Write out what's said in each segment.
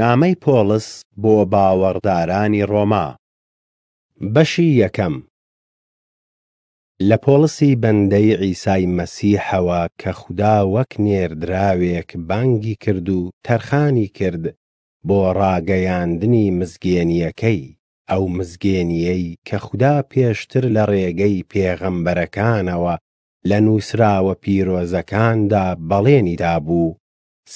نامەی پۆلس بۆ باوەڕدارانی ڕۆما بەشی یەکەم لە پۆلسی بەندەی ئیسای مەسیحەوە کە خوددا وەک نێردراوێک بانگی کرد و تەرخانی کرد بۆ ڕاگەیاندنی مزگێنیەکەی ئەو مزگێنیەی کە خوددا پێشتر لە ڕێگەی پێغەمبەرەکانەوە لە نووسراوە پیرۆزەکاندا بەڵێنیدا بوو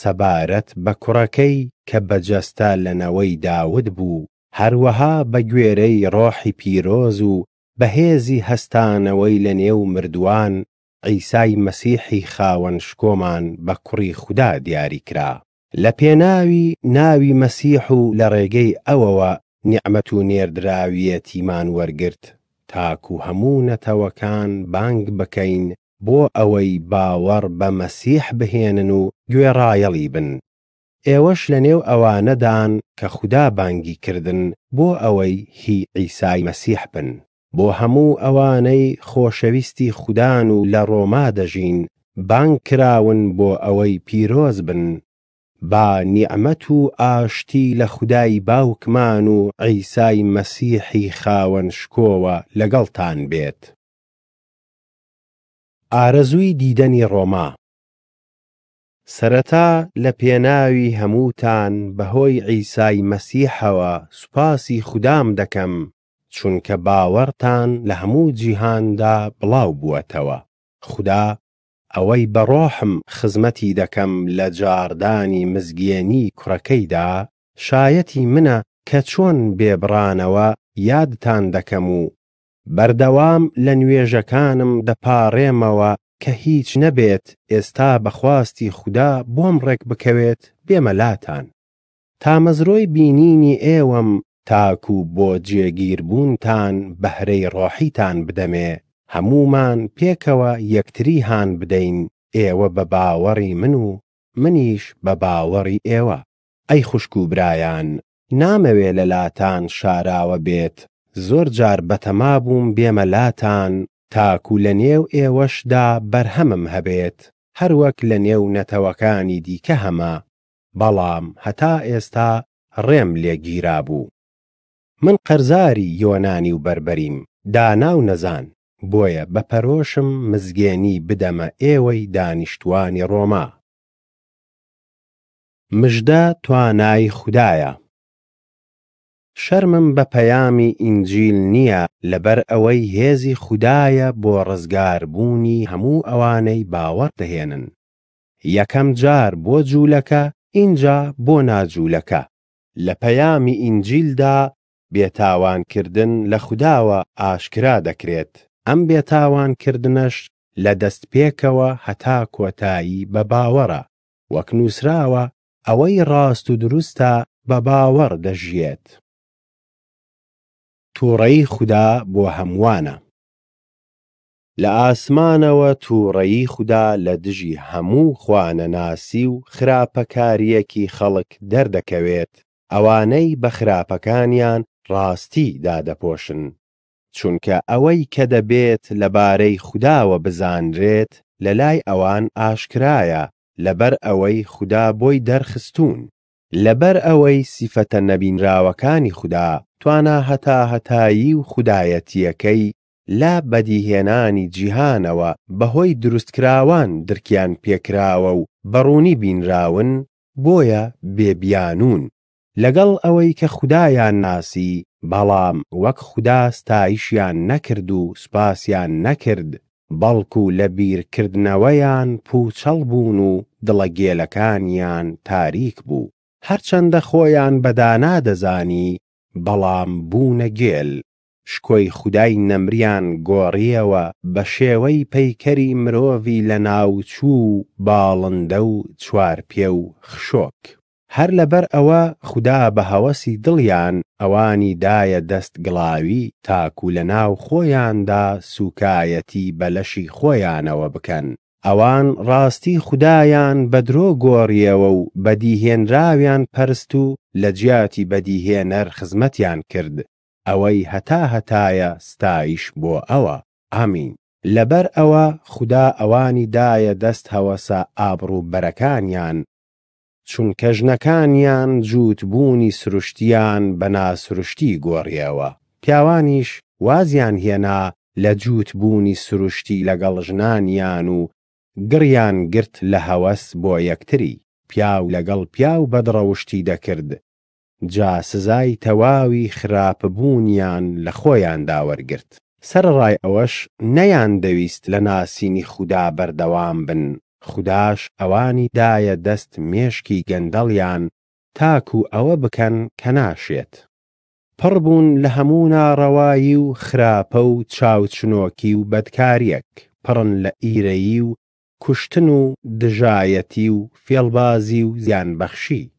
سەبارەت بە کوڕەکەی کە بەجەستا لەنەوەی داود بوو هەروەها بە گوێرەی ڕۆحی پیرۆز و بەهێزی هەستانەوەی لە نێو مردووان ئەیسای مەسیحی خاوەن شکۆمان بە کوڕی خوددا دیاری کرا لە پێناوی ناوی مەسیح و لە ڕێگەی ئەوەوە نیعمەت و نێردراویەتیمان وەرگرت تاکو هەموو نەتەوەکان بانگ بکەین بۆ ئەوەی باوەڕ بە مەسیح بهێنن و گوێڕایەڵی بن ئێوەش لە نێو ئەوانەدان کە خوددا بانگی کردن بۆ ئەوەی هی ئیسای مەسیح بن بۆ هەموو ئەوانەی خۆشەویستی خوددان و لە ڕۆما دەژین بانگ کراون بۆ ئەوەی پیرۆز بن با نیعمەت و ئاشتی لە خودای باوکمان و ئەیسای مەسیحی خاوەن شکۆوە لەگەڵتان بێت ئارەزووی دیدەنی ڕۆما سەرەتا لە پێناوی هەمووتان بەهۆی عیسای مەسیحەوە سوپاسی خودام دەکەم چونکە باوەڕتان لە هەموو جیهاندا بڵاو بووەتەوە خدا ئەوەی بەڕۆحم خزمەتی دەکەم لە جاردانی مزگیێنی کوڕەکەیدا شایەتی منە کە چۆن بێبرانەوە یادتان دەکەم و بەردەوام لە نوێژەکانم دەپاڕێمەوە کە هیچ نەبێت ئێستا بەخواستی خوددا بۆم ڕێک بکەوێت بێمەلاتان تامەزرۆی بینینی ئێوەم تاکو بۆ جێگیربوونتان بەهرەی ڕۆحیتان بدەمێ هەمومان پێکەوە یەکتری هاان بدەین ئێوە بە باوەڕی من و منیش بە باوەڕی ئێوە ئەی خوشک و برایان نامەوێ لە لاتان شاراوە بێت زۆر جار بەتەما بووم بێمەلاتان تاکو لە نێو ئێوەشدا بەرهەمم هەبێت هەروەک لە نێو نەتەوەکانی دیکە هەمە بەڵام هەتا ئێستا ڕێم لێگیرا بوو من قەرزاری یۆنانی و بربەریم دانا و نەزان بۆیە بەپەرۆشم مزگێنی بدەمە ئێوەی دانیشتوانی ڕۆما مژدە توانای خوددایە شەرمم بە پەیامی ئینجیل نییە لەبەر ئەوەی هێزی خوددایە بۆ ڕزگاربوونی هەموو ئەوانەی باوەڕ دەهێنن. یەکەم جار بۆ جوولەکە ئینجا بۆ ناجوولەکە. لە پەیامی ئینجیلدا بێتاوانکردن لە خودداوە ئاشکرا دەکرێت. ئەم بێتاوانکردنش لە دەستپێکەوە هەتا کۆتایی بە باوەڕە، وەک نووسراوە ئەوەی ڕاست و دروستە بە باوەڕ دەژیێت. تووڕەی خوددا بۆ هەمووانە لە ئاسمانەوە تووڕەیی خوددا لە دژی هەموو خوانەناسی و خراپەکاریەکی خەڵک دەردەکەوێت ئەوانەی بە خراپەکانیان ڕاستی دادەپۆشن چونکە ئەوەی کە دەبێت لەبارەی خودداوە بزانرێت لە لای ئەوان ئاشکرایە لەبەر ئەوەی خوددا بۆی دەرخستون لەبەر ئەوەی سیفەتە نەبینراوەکانی خوددا توانە هەتا هەتایی و خودایەتیەکەی لا بەدیهێنانی جیهانەوە بەهۆی دروستکراوان درکیان پێکراوە و بەڕوونی بینراون بۆیە بێبیانون لەگەڵ ئەوەی کە خودایان ناسی بەڵام وەک خوددا ستایشیان نەکرد و سپاسیان نەکرد بەڵکو لە بیرکردنەوەیان پوچەڵ بوون و دڵە گێلەکانیان تاریک بوو هەرچەندە خۆیان بەدانا دەزانی بەڵام بوونە گێل شکۆی خودای نەمریان گۆڕیەوە بە شێوەی پەیکەری مرۆڤ لە ناوچوو باڵندە و چوارپێ و خشۆک هەر لەبەر ئەوە خوددا بە هەوەسی دڵیان ئەوانی دایە دەست گڵاوی تاکو لە ناو خۆیاندا سوکایەتی بەلەشی خۆیانەوە بکەن ئەوان ڕاستی خوددایان بە درۆ گۆڕیەوە و بەدیهێنراویان پەرست و لە جیاتی بەدیهێنەر خزمەتیان کرد ئەوەی هەتا هەتایە ستایش بۆ ئەوە ئامین لەبەر ئەوە خوددا ئەوانی دایە دەست هەوەسە ئابڕووبەرەکانیان چونکە ژنەکانیان جووت بوونی سروشتیان بە ناسروشتی گۆڕیەوە پیاوانیش وازیان هێنا لە جووت بوونی سروشتی لەگەڵ ژنانیان و گڕیان گرت لە هەوەس بۆ یەکتری پیاو لەگەڵ پیاو بەدڕەوشتی دەکرد جا سزای تەواوی خراپبوونیان لە خۆیان داوەرگرت سەرڕای ئەوەش نەیان دەویست لە ناسینی خوددا بەردەوام بن خودداش ئەوانی دایە دەست مێشکی گەندەڵیان تاکو ئەوە بکەن کە ناشێت پڕبوون لە هەموو ناڕەوایی و خراپە و چاوچنۆکی و بەدکاریەک پڕن لە ئیرەیی و کوشتن و دژایەتی و فێڵبازی و زیانبەخشی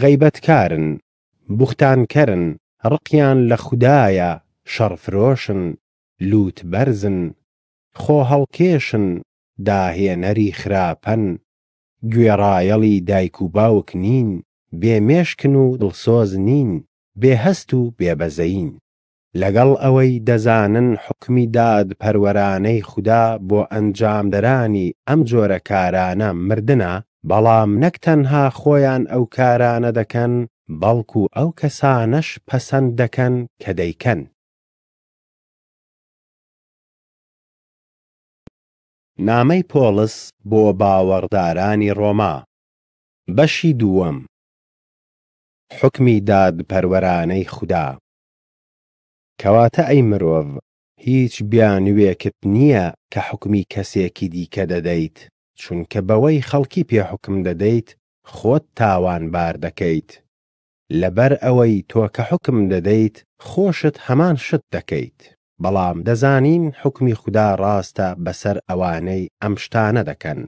غەیبەتکارن بوختانکەرن ڕقیان لە خوددایە شەڕفرۆشن لووت بەرزن خۆ هەڵکێشن داهێنەری خراپەن گوێڕایەڵی دایک و باوک نین بێمێشکن و دڵسۆز نین بێهەست و بێبەزەین لەگەڵ ئەوەی دەزانن حکمی داد پەروەرانەی خوددا بۆ ئەنجامدەرانی ئەم جۆرە کارانە مردە بەڵام نەک تەنها خۆیان ئەو کارانە دەکەن بەڵکو ئەو کەسانەش پەسەند دەکەن کە دەیکەن. نامەی پۆلس بۆ باوەڕدارانی ڕۆما بەشی دووەم حکمی داد پەروەرانەی خوددا کەواتە ئەی مرۆڤ هیچ بیانوێکت نییە کە حکمی کەسێکی دیکە دەدەیت چونکە بەوەی خەڵکی پێحکم دەدەیت خۆت تاوانبار دەکەیت لەبەر ئەوەی تۆ کە حکم دەدەیت خۆشت هەمان شت دەکەیت بەڵام دەزانین حکمی خوددا ڕاستە بەسەر ئەوانەی ئەم شتانە دەکەن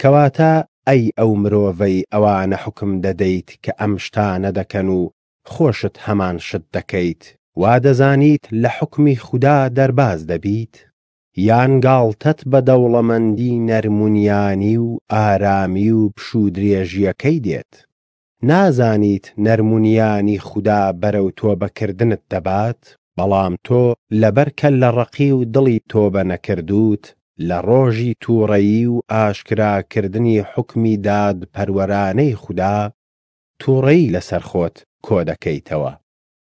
کەواتە ئەی ئەو مرۆڤەی ئەوانە حکم دەدەیت کە ئەم شتانە دەکەن و خۆشت هەمان شت دەکەیت وا دەزانیت لە حکمی خوددا دەرباز دەبیت یانگاڵتەت بە دەوڵەمەندی نەرمونیانی و ئارامی و پشودرێژیەکەی دێت نازانیت نەرمونیانی خوددا بەرەو تۆ بەکردنت دەبات بەڵام تۆ لەبەرکە لە ڕقی و دڵی تۆ بە نەکردوت لە ڕۆژی تووڕەیی و ئاشکراکردنی حکمی داد پەروەرانەی خوددا تووڕەی لەسەر خۆت کۆ دەکەیتەوە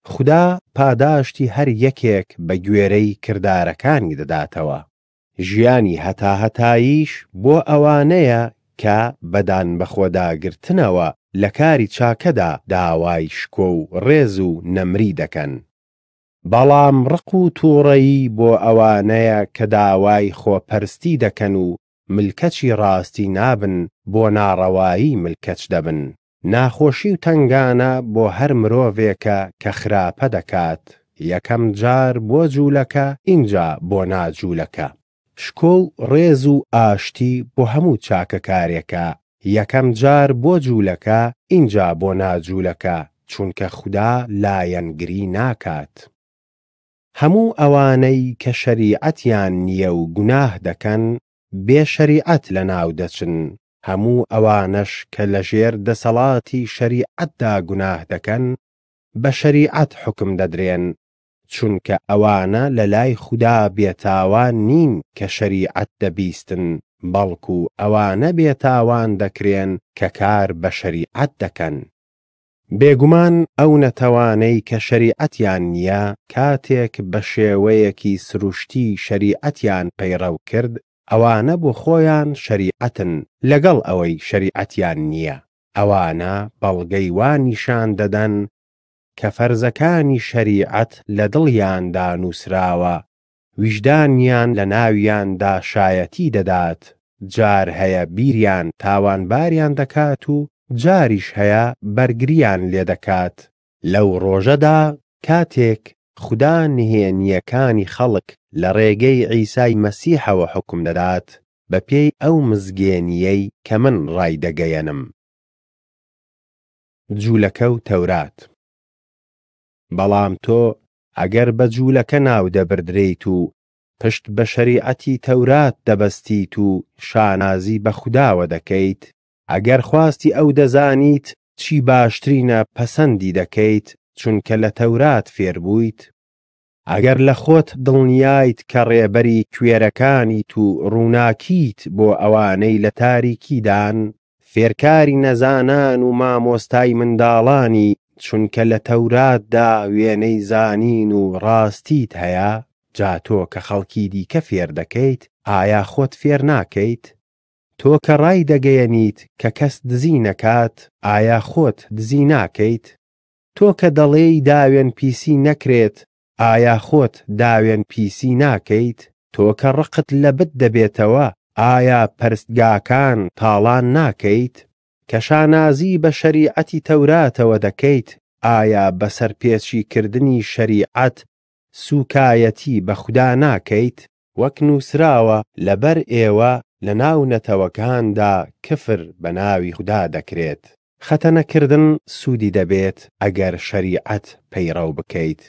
خدا پاداشتی هەر یەکێک بە گوێرەی کردارەکانی دەداتەوە ژیانی هەتاهتاییش بۆ ئەوانەیە کە بەدان بەخۆداگرتنەوە لە کاری چاکەدا داوای شکۆ و ڕێز و نەمری دەکەن بەڵام ڕق و تووڕەیی بۆ ئەوانەیە کە داوای خۆپەرستی دەکەن و ملکەچی ڕاستی نابن بۆ ناڕەوایی ملکەچ دەبن ناخۆشی و تنگانە بۆ هەر مرۆڤێکە کە خراپە دەکات یەکەم جار بۆ جوولەکە اینجا بۆ ناجوولەکە شکۆڵ ڕێز و ئاشتی بۆ هەموو چاکەکارێکە یەکەم جار بۆ جوولەکە اینجا بۆ ناجوولەکە چونکە خوددا لایەنگری ناکات هەموو ئەوانەی کە شەریعەتیان نییە و گوناه دەکەن بێ شەریعەت لە ناو دەچن هەموو ئەوانەش کە لە ژێر دەسەڵاتی شەریعەتدا گوناه دەکەن بە شەریعەت حکم دەدرێن چونکە ئەوانە لە لای خوددا بێتاوان نین کە شەریعەت دەبیستن بەڵکو ئەوانە بێتاوان دەکرێن کە کار بە شەریعەت دەکەن بێگومان ئەو نەتەوانەی کە شەریعەتیان نییە کاتێک بە شێوەیەکی سروشتی شەریعەتیان پەیڕەو کرد ئەوانە بۆ خۆیان شەریعەتن لەگەڵ ئەوەی شەریعەتیان نییە ئەوانە بەڵگەی وانیشان دەدەن کە فەرزەکانی شەریعەت لە دڵیاندا نووسراوە ویژدانیان لە ناویاندا شایەتی دەدات جار هەیە بیریان تاوانباریان دەکات و جاریش هەیە بەرگریان لێ دەکات لەو ڕۆژەدا کاتێک خوددا نهێنیەکانی خەڵک لە ڕێگەی عیسای مەسیحەوە حکم دەدات بە پێی ئەو مزگێنیەی کە من ڕای دەگەیەنم. جوولەکە و تەورات. بەڵام تۆ ئەگەر بە جوولەکە ناو دەبردرێیت و پشت بە شەریعەتی تەورات دەبەستیت و شانازی بە خودداوە دەکەیت، ئەگەر خواستی ئەو دەزانیت چی باشترینە پەسەندی دەکەیت چونکە لە تەورات فێربوویت ئەگەر لە خۆت دڵنیایت کە ڕێبەری کوێرەکانیت و ڕووناکیت بۆ ئەوانەی لە تاریکیدان فێرکاری نەزانان و مامۆستای منداڵانی چونکە لە تەوراتدا وێنەی زانین و ڕاستیت هەیە جاتۆ کە خەڵکی دیکە فێر دەکەیت ئایا خۆت فێر ناکەیت تۆ کە ڕای دەگەیەنیت کە کەس دزی نەکات ئایا خۆت دزی ناکەیت تۆ کە دەڵێی داوێن پیسی نەکرێت ئایا خۆت داوێن پیسی ناکەیت تۆ کە ڕقت لە بت دەبێتەوە ئایا پەرستگاکان تاڵان ناکەیت کەشانازی بە شەریعەتی تەوراتەوە دەکەیت ئایا بەسەر پێچیکردنی شەریعەت سوکایەتی بە خوددا ناکەیت وەک نووسراوە لەبەر ئێوە لە ناو نەتەوەکاندا کفر بە ناوی خوددا دەکرێت خەتەنەکردن سوودی دەبێت ئەگەر شەریعەت پەیڕەو بکەیت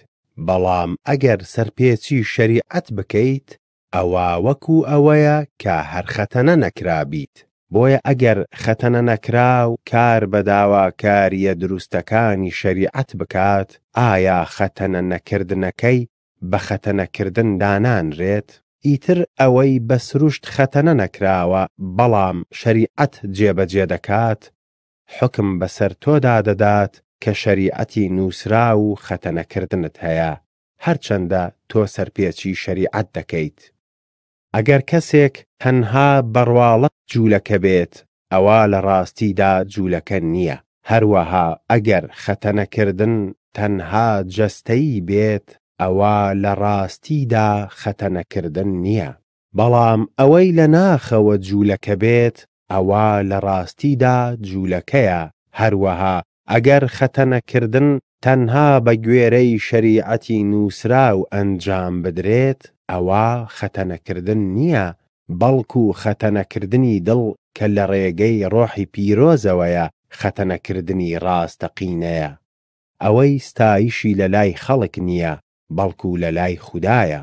بەڵام ئەگەر سەرپێچی شەریعەت بکەیت ئەوە وەکو ئەوەیە کە هەر خەتەنە نەکرابیت بۆیە ئەگەر خەتەنە نەکراو کار بەداواکاریە دروستەکانی شەریعەت بکات ئایا خەتەنە نەکردنەکەی بە خەتەنەکردن دانانرێت ئیتر ئەوەی بە سروشت خەتەنە نەکراوە بەڵام شەریعەت جێبەجێ دەکات حکم بەسەر تۆدا دەدات کە شەریعەتی نووسرا و خەتەنەکردنت هەیە هەرچەندە تۆ سەرپێکی شەریعەت دەکەیت. ئەگەر کەسێک هەنها بڕواڵەت جوولەکە بێت ئەوە لە ڕاستیدا جوولەکە نییە هەروەها ئەگەر خەتەنەکردن تەنها جەستەی بێت ئەوە لە ڕاستیدا خەتەنەکردن نییە بەڵام ئەوەی لە ناخەوە جوولەکە بێت ئەوە لە ڕاستیدا جوولەکەیە هەروەها ئەگەر خەتەنەکردن تەنها بە گوێرەی شەریعەتی نووسرا و ئەنجام بدرێت ئەوە خەتەنەکردن نییە بەڵکو و خەتەنەکردنی دڵ کە لە ڕێگەی ڕۆحی پیرۆزەوەیە خەتەنەکردنی ڕاستەقینەیە ئەوەی ستایشی لە لای خەڵک نییە بەڵکو لە لای خوددایە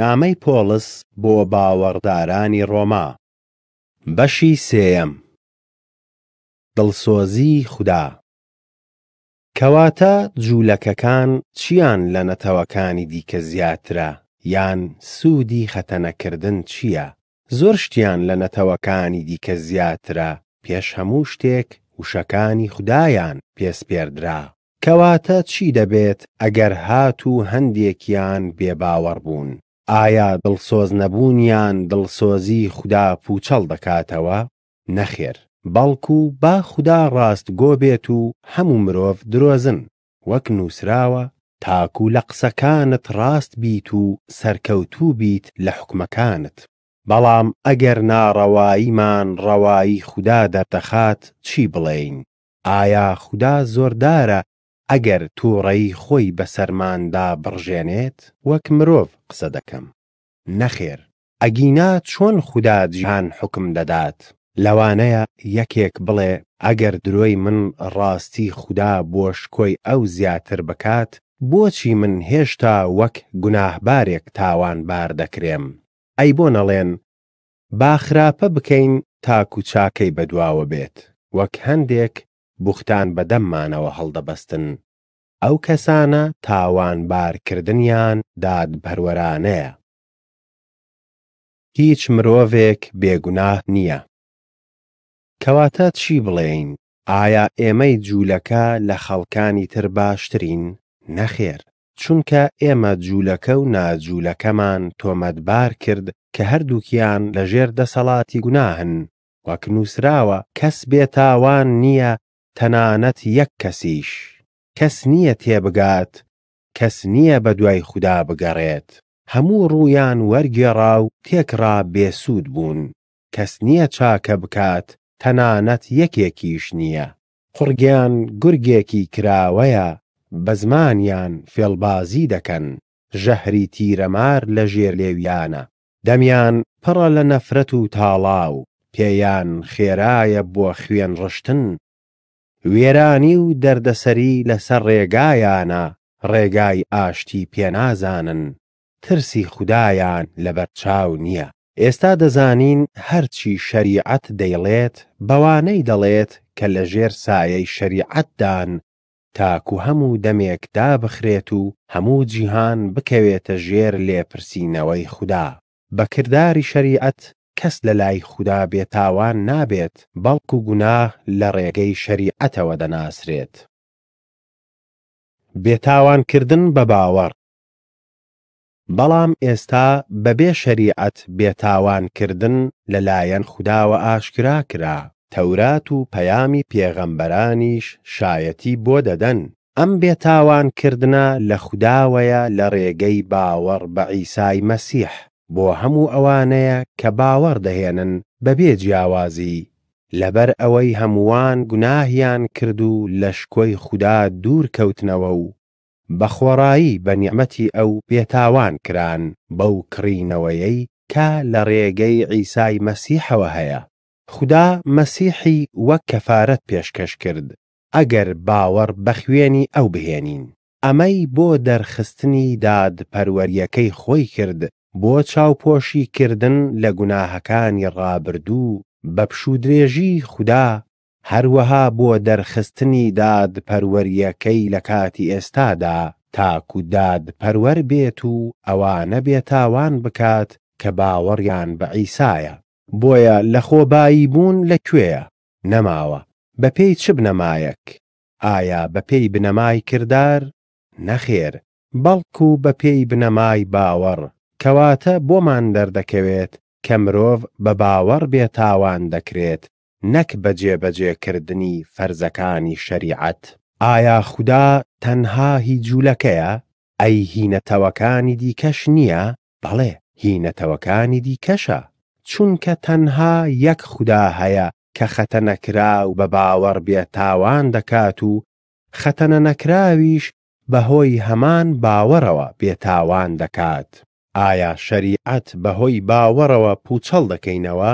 نامەی پۆلس بۆ باوەڕدارانی ڕۆما بەشی سێەم دڵسۆزی خوددا کەواتە جوولەکەکان چیان لە نەتەوەکانی دیکە زیاترە یان سوودی خەتەنەکردن چییە؟ زۆر شتیان لە نەتەوەکانی دیکە زیاترە پێش هەموو شتێک وشەکانی خوددایان پێسپێردرا کەواتە چی دەبێت ئەگەر هات و هەندێکیان بێباوەڕ بوون ئایا دڵسۆز نەبوونیان دڵسۆزی خوددا پوچەڵ دەکاتەوە نەخێر بەڵکو با خوددا ڕاست گۆ بێت و هەموو مرۆڤ درۆزن وەک نووسراوە تاکو لە قسەکانت ڕاست بیت و سەرکەوتوو بیت لە حکمەکانت بەڵام ئەگەر ناڕەواییمان ڕەوایی خوددا دەردەخات چی بڵێین ئایا خوددا زۆردارە ئەگەر تووڕەی خۆی بەسەرماندا بڕژێنێت وەک مرۆڤ قسە دەکەم نەخێر ئەگینا چۆن خوددا جیهان حکم دەدات لەوانەیە یەکێک بڵێ ئەگەر درۆی من ڕاستی خوددا بۆشکۆی ئەو زیاتر بکات بۆچی من هێشتا وەک گوناهبارێک تاوان بار دەکرێم ئەی بۆ نەڵێن باخراپە بکەین تا کوچاکەی بەدواوە بێت وەک هەندێک بوختان بە دەممانەوە هەڵدەبەستن ئەو کەسانە تاوانبارکردنیان داد بەروەرانەیە هیچ مرۆڤێک بێگوناه نییە کەواتە چی بڵێین ئایا ئێمەی جوولەکە لە خەڵکانی تر باشترین نەخێر چونکە ئێمە جوولەکە و ناجوولەکەمان تۆمەتبار کرد کە هەردووکیان لەژێر دەسەڵاتی گوناهن وەک نووسراوە کەس بێتاوان نییە تەنانەت یەک کەسیش کەس نییە تێبگات کەس نییە بە دوای خوددا بگەڕێت هەموو ڕوویان وەرگێڕا و تێکرا بێسوود بوون کەس نییە چاکە بکات تەنانەت یەکێکیش نییە قڕگیان گورگێکی کراوەیە بە زمانیان فێڵبازی دەکەن ژەهری تیرەمار لە ژێر لێویانە دەمیان پڕە لە نەفرەت و تاڵاو پێیان خێرایە بۆ خوێن ڕشتن وێرانی و دەردەسەری لەسەر ڕێگایانە ڕێگای ئاشتی پێنازانن ترسی خودایان لەبەر چاو نییە ئێستا دەزانین هەرچی شەریعەت دەیڵێت بەوانەی دەڵێت کە لە ژێر سایەی شەریعەتدان تاکو هەموو دەمێک دابخرێت و هەموو جیهان بکەوێتە ژێر لێپرسینەوەی خوددا بەکردداری شەریعەت کەس لە لای خوددا بێتاوان نابێت بەڵکو و گوناه لە ڕێگەی شەریعەتەوە دەناسرێت. بێتاوانکردن بە باوەڕ بەڵام ئێستا بەبێ شەریعەت بێتاوانکردن لەلایەن خودداوە ئاشکرا کرا تەورات و پەیامی پێغەمبەرانیش شایەتی بۆ دەدەن ئەم بێتاوانکردە لە خودداوەیە لە ڕێگەی باوەڕ بە عیسای مەسیح بۆ هەموو ئەوانەیە کە باوەڕ دەهێنن بەبێ جیاوازی لەبەر ئەوەی هەمووان گوناهیان کرد و لە شکۆی خوددا دوور کەوتنەوە و بەخۆڕایی بە نیعمەتی ئەو پێتاوان کران بەو کڕینەوەیەی کە لە ڕێگەی عیسای مەسیحەوە هەیە خدا مەسیحی وەک کەفارەت پێشکەش کرد ئەگەر باوەڕ بە خوێنی ئەو بهێنین ئەمەی بۆ دەرخستنی دادپەروەریەکەی خۆی کرد بۆ چاوپۆشی کردن لە گوناهەکانی ڕابردوو بە پشودرێژی خوددا هەروەها بۆ دەرخستنی داد پەروەریەکەی لە کاتی ئێستادا تاکو داد پەروەر بێت و ئەوانە بێتاوان بکات کە باوەڕیان بە عیسایە بۆیە لە خۆبایی بوون لەکوێیە نەماوە بەپێی چ بنەمایەک ئایا بەپێی بنەمای کردار نەخێر بەڵکو بەپێی بنەمای باوەڕ کەواتە بۆمان دەردەکەوێت کە مرۆڤ بە باوەڕ بێتاوان دەکرێت نەک بە جێبەجێکردنی فەرزەکانی شەریعەت ئایا خوددا تەنها هی جوولەکەیە ئەی هینەتەوەکانی دیکەش نییە بەڵێ هینەتەوەکانی دیکەشە چونکە تەنها یەک خوددا هەیە کە خەتە نەکرا و بە باوەڕ بێتاوان دەکات و خەتەنە نەکراویش بەهۆی هەمان باوەڕەوە بێتاوان دەکات. ئایا شەریعەت بەهۆی باوەڕەوە پوچەڵ دەکەینەوە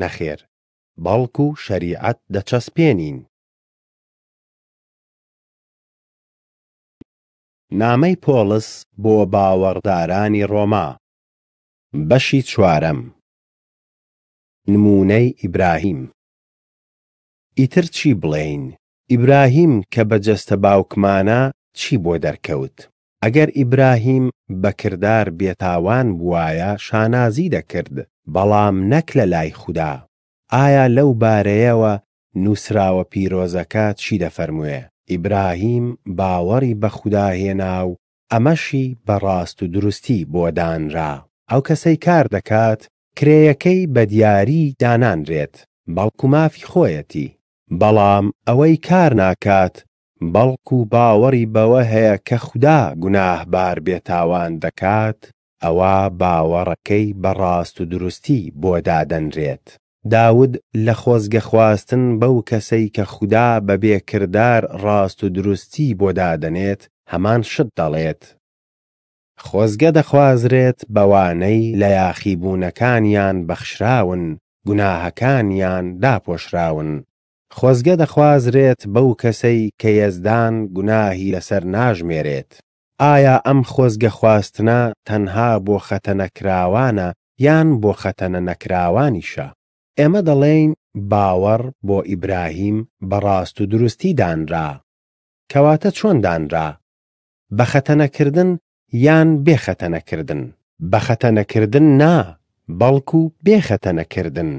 نەخێر بەڵکو و شەریعەت دەچەسپێنین نامەی پۆلس بۆ باوەڕدارانی ڕۆما بەشی چوارەم نمونەی ئیبراهیم ئیتر چی بڵێین ئیبراهیم کە بە جەستە باوکمانە چی بۆ دەرکەوت ئەگەر ئیبراهیم بەکردار بێتاوان بواە شانازی دەکرد بەڵام نەک لە لای خوددا ئایا لەو بارەیەوە نووسراوە پیرۆزەکە چی دەفەرموێ ئیبراهیم باوەڕی بە خوددا هێنا و ئەمەشی بەڕاست و دروستی بۆ دانرا ئەو کەسەی کار دەکات کرێیەکەی بە دیاری دانانرێت بەڵکو مافی خۆیەتی بەڵام ئەوەی کار ناکات بەڵکو و باوەڕی بەوە هەیە کە خوددا گوناهبار بێتاوان دەکات ئەوە باوەڕەکەی بەڕاست و دروستی بۆ دادەنرێت داود لە خۆزگە خواستن بەو کەسەی کە خوددا بە بێکردار ڕاست و دروستی بۆ دادەنێت هەمان شت دەڵێت خۆزگە دەخوازرێت بەوانەی لە یاخیبوونەکانیان بەخشراون گوناهەکانیان داپۆشراون خۆزگە دەخوازرێت بەو کەسەی کە یەزدان گوناهی لەسەر ناژمێرێت ئایا ئەم خۆزگە خواستنە تەنها بۆ خەتە نەکراوانە یان بۆ خەتەنە نەکراوانیشە ئێمە دەڵێین باوەڕ بۆ ئیبراهیم بەڕاست و دروستی دانرا کەواتە چۆن دانرا بە خەتەنەکردن یان بێخەتەنەکردن بە خەتەنەکردن نا بەڵکو بێخەتەنەکردن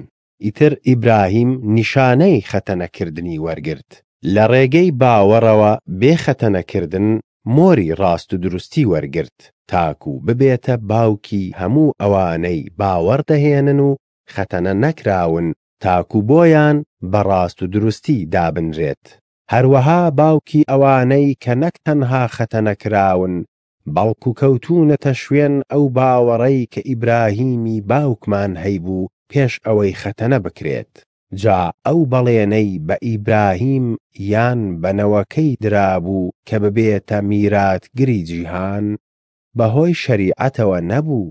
ئیتر ئیبراهیم نیشانەی خەتەنەکردنی وەرگرت لە ڕێگەی باوەڕەوە بێخەتەنەکردن مۆری ڕاست و دروستی وەرگرت تاکو ببێتە باوکی هەموو ئەوانەی باوەڕ دەهێنن و خەتەنە نەکراون تاکو بۆیان بە ڕاست و دروستی دابنرێت هەروەها باوکی ئەوانەی کە نەک تەنها خەتەنەکراون بەڵکو کەوتونەتە شوێن ئەو باوەڕەی کە ئیبراهیمی باوکمان هەیبوو پێش ئەوەی خەتەنە بکرێت جا ئەو بەڵێنەی بە ئیبراهیم یان بەنەوەکەی درابوو کە ببێتە میراتگری جیهان بەهۆی شەریعەتەوە نەبوو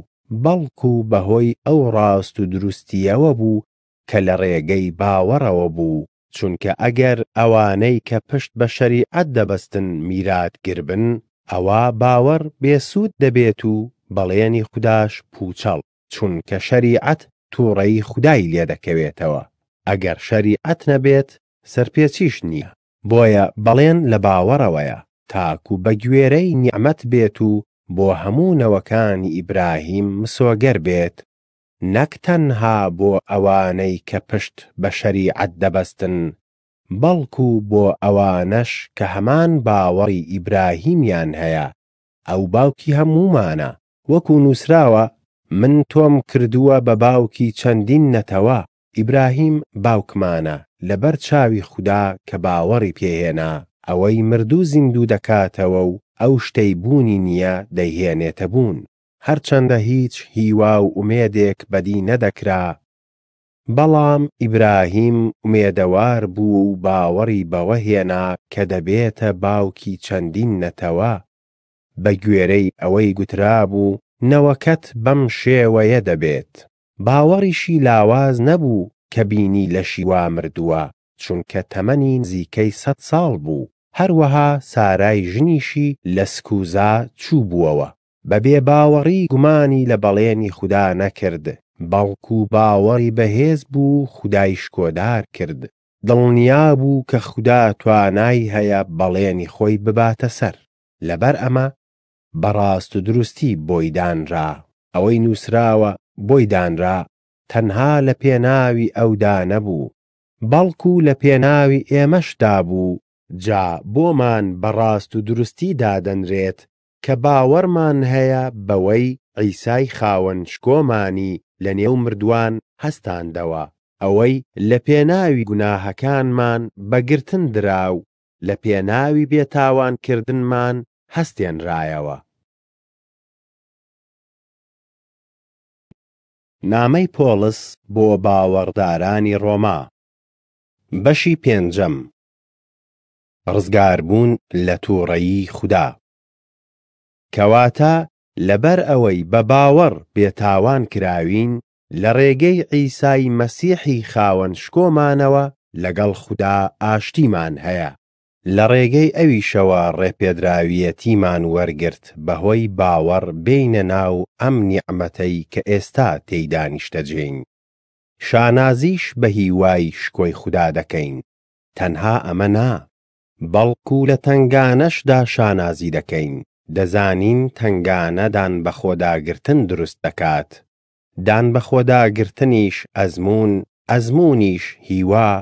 بەڵکو بەهۆی ئەو ڕاست و دروستیەوە بوو کە لە ڕێگەی باوەڕەوە بوو چونکە ئەگەر ئەوانەی کە پشت بە شەریعەت دەبەستن میراتگربن ئەوە باوەڕ بێسوود دەبێت و بەڵێنی خودداش پوچەڵ چونکە شەریعەت تووڕەی خودایی لێ دەکەوێتەوە ئەگەر شەری ئەت نەبێت سەرپێچیش نییە بۆیە بەڵێن لە باوەڕەوەیە تاکو بە گوێرەی نیعممەت بێت و بۆ هەموونەوەکانی ئیبراهیم مسۆگەر بێت نەک تەنها بۆ ئەوانەی کە پشت بە شەریعەت دەبەستن بەڵکو بۆ ئەوانەش کە هەمان باوەڕی ئیبراهیمیان هەیە ئەو باوکی هەمومانە وەکو نووسراوە من تۆم کردووە بە باوکی چەندین نەتەوە ئیبراهیم باوکمانە لەبەر چاوی خوددا کە باوەڕی پێهێنا ئەوەی مردوو زیندوو دەکاتەوە و ئەو شتەی بوونی نییە دەیهێنێتە بوون هەرچەندە هیچ هیوا و ئومێدێک بەدی نەدەکرا بەڵام ئیبراهیم ئومێدەوار بوو و باوەڕی بەوە هێنا کە دەبێتە باوکی چەندین نەتەوە بە گوێرەی ئەوەی گوترا بوو نەوەکەت بەم شێوەیە دەبێت باوەڕیشی لاواز نەبوو کە بینی لە شیوا مردووە چونکە تەمەنی نزیکەی سەد ساڵ بوو هەروەها سارای ژنیشی لە سکوزا چوو بووەوە بەبێ باوەڕی گومانی لە بەڵێنی خوددا نەکرد بەڵکو باوەڕی بەهێز بوو خدای شکۆدار کرد دڵنیا بوو کە خوددا توانای هەیە بەڵێنی خۆی بباتە سەر لەبەر ئەمە بەڕاست و دروستی بۆی دانرا ئەوەی نووسراوە بۆی دانرا تەنها لە پێناوی ئەودا نەبوو بەڵکو لە پێناوی ئێمەشدا بوو جا بۆمان بەڕاست و دروستی دادەنرێت کە باوەڕمان هەیە بەوەی عیسای خاوەن شکۆمانی لە نێو مردووان هەستاندەوە ئەوەی لە پێناوی گوناهەکانمان بەگرتن دراو لە پێناوی بێتاوانکردنمان هەستێنرایەوە نامەی پۆلس بۆ باوەڕدارانی ڕۆما بەشی پێنجەم ڕزگاربوون لە تووڕەیی خوددا کەواتە لەبەر ئەوەی بە باوەڕ بێتاوان کراوین لە ڕێگەی عیسای مەسیحی خاوەن شکۆمانەوە لەگەڵ خوددا ئاشتیمان هەیە لە ڕێگەی ئەویشەوە ڕێپێدراویەتیمان وەرگرت بەهۆی باوەڕ بینە ناو ئەم نیعممەەی کە ئێستا تێیدانیشتەجین. شانازیش بە هیوای شکۆی خوددا دەکەین، تەنها ئەمە نا، بەڵکو لە تنگانەشدا شانازی دەکەین، دەزانین تنگانەدان بە خۆداگرتن دروست دەکات. دان بە خۆداگرتنیش ئەزمون ئەزمونیش هیوا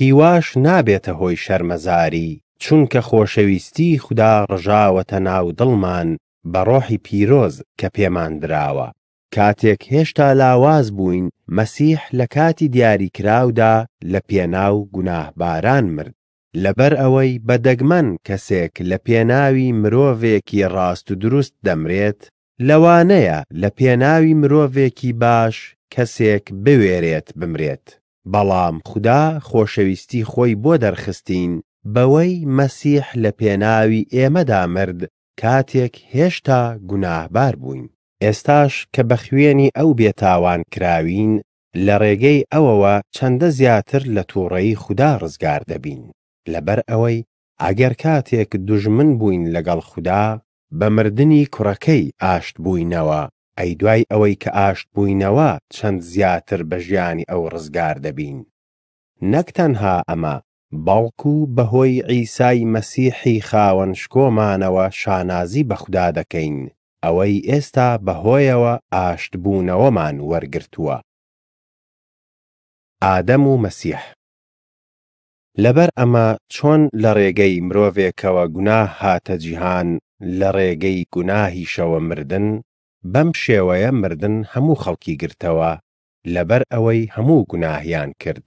هیواش نابێتە هۆی شەرمەزاری چونکە خۆشەویستی خوددا ڕژاوەتە ناو دڵمان بە ڕۆحی پیرۆز کە پێمان دراوە کاتێک هێشتا لاواز بووین مەسیح لە کاتی دیاریکراودا لە پێناو گوناهباران مرد لەبەر ئەوەی بە دەگمەن کەسێک لە پێناوی مرۆڤێکی ڕاست و دروست دەمرێت لەوانەیە لە پێناوی مرۆڤێکی باش کەسێک بوێرێت بمرێت بەڵام خوددا خۆشەویستی خۆی بۆ دەرخستین بەوەی مەسیح لە پێناوی ئێمەدا مرد کاتێک هێشتا گوناهبار بووین ئێستاش کە بە خوێنی ئەو بێتاوان کراوین لە ڕێگەی ئەوەوە چەندە زیاتر لە تووڕەی خوددا ڕزگار دەبین لەبەر ئەوەی ئەگەر کاتێک دوژمن بووین لەگەڵ خوددا بە مردنی کوڕەکەی ئاشت بووینەوە ئەی دوای ئەوەی کە ئاشت بووینەوە چەند زیاتر بە ژیانی ئەو ڕزگار دەبین. نەک تەنها ئەمە باڵکو بەهۆی ئیسای مەسیحی خاوەن شکۆمانەوە شانازی بەخدا دەکەین ئەوەی ئێستا بەهۆیەوە ئاشت بوونەوەمان وەرگرتووە. ئادەم و مەسیح لەبەر ئەمە چۆن لە ڕێگەی مرۆڤێکەوە گونا هاتە جیهان لە ڕێگەی گوناهیشەوە مردن بەم شێوەیە مردن هەموو خەڵکی گرتەوە لەبەر ئەوەی هەموو گوناهیان کرد.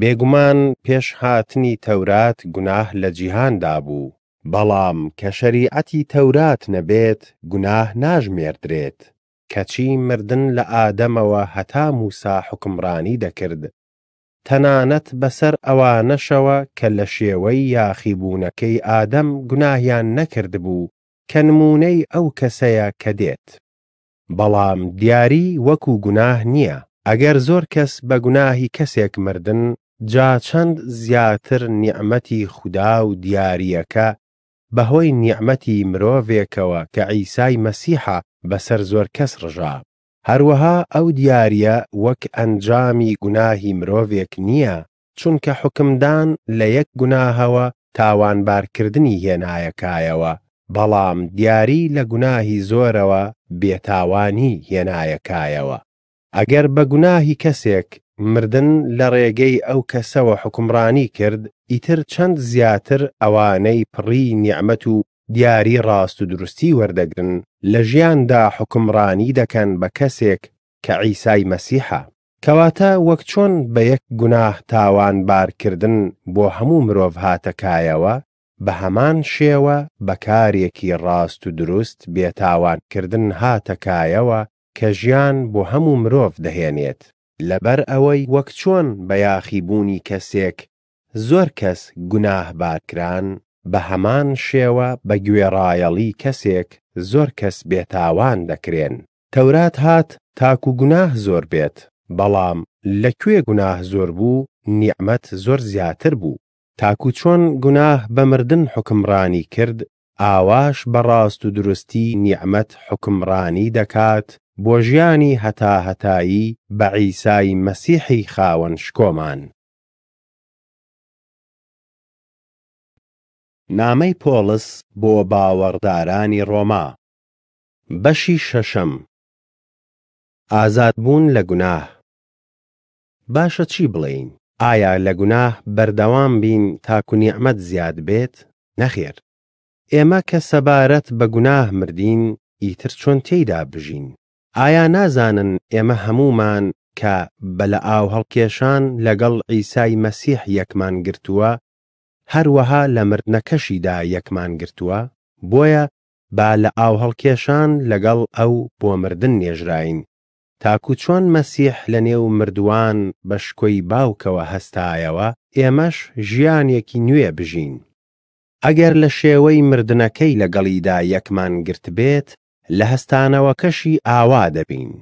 بێگومان پێش هاتنی تەورات گوناه لە جیهاندا بوو، بەڵام کە شەریعەتی تەورات نەبێت گوناه ناژمێردرێت، کەچی مردن لە ئادەمەوە هەتا موسا حکمڕانی دەکرد. تەنانەت بەسەر ئەوانەشەوە کە لە شێوەی یاخیبوونەکەی ئادەم گوناهیان نەکرد بوو کە نمونەی ئەو کەسەیە کە دێت. بەڵام دیاری وەکو گوناه نییە ئەگەر زۆر کەس بە گوناهی کەسێک مردن جا چەند زیاتر نیعممەتی خودا و دیاریەکە بەهۆی نیعممەتی مرۆڤێکەوە کە ئەیسای مەسیحە بەسەر زۆر کەس ڕژا هەروەها ئەو دیارە وەک ئەنجامی گوناهی مرۆڤێک نییە چونکە حکمدان لە یەک گوناهەوە تاوانبارکردنی هێنایەکایەوە بەڵام دیاری لە گوناهی زۆرەوە بێتاوانی هێنایەکایەوە ئەگەر بە گوناهی کەسێک مردن لە ڕێگەی ئەو کەسەوە حکمڕانی کرد ئیتر چەند زیاتر ئەوانەی پڕی نیعممەت و دیاری ڕاست و دروستی وەردەگرن لە ژیاندا حکمڕانی دەکەن بە کەسێک کە عیسای مەسیحە کەواتە وەک چۆن بە یەک گوناه تاوانبارکردن بۆ هەموو مرۆڤ هاتەکایەوە بە هەمان شێوە بەکارێکی ڕاست و دروست بێتاوانکردن هاتەکایەوە کە ژیان بۆ هەموو مرۆڤ دەهێنێت لەبەر ئەوەی وەک چۆن بە یاخیبوونی کەسێک زۆر کەس گوناه باکران بە هەمان شێوە بە گوێڕایەڵی کەسێک زۆر کەس بێتاوان دەکرێن تەورات هات تاکو گوناه زۆر بێت بەڵام لەکوێ گوناه زۆر بوو نیعممەت زۆر زیاتر بوو تاکو چۆن گوناه بە مردن حکمڕانی کرد ئاواش بەڕاست و دروستی نیعممەت حکمڕانی دەکات بۆ ژیانی هەتا هەتایی بە عیسایی مەسیحی خاوەن شکۆمان نامەی پۆلس بۆ باوەڕدارانی ڕۆما بەشی شەشەم ئازادبوون لە گوناه باشە چی بڵین ئایا لە گوناه بەردەوام بین تاکونیعممەد زیاد بێت نەخێر ئێمە کە سەبارەت بە گوناه مردین ئیتر چۆن تێیدا بژین ئایا نازانن ئێمە هەمومان کە بە لە ئاو هەڵکێشان لەگەڵ ئیسای مەسیح یەکمان گرتووە هەروەها لە مردنەکەشیدا یەکمان گرتووە بۆیە با لە ئاو هەڵکێشان لەگەڵ ئەو بۆ مردن نێژراین تاکو چۆن مەسیح لە نێو مردووان بە شکۆی باوکەوە هەستایەوە ئێمەش ژیانێکی نوێ بژین. ئەگەر لە شێوەی مردنەکەی لەگەڵیدا یەکمان گرت بێت لە هەستانەوەکەشی ئاوا دەبین.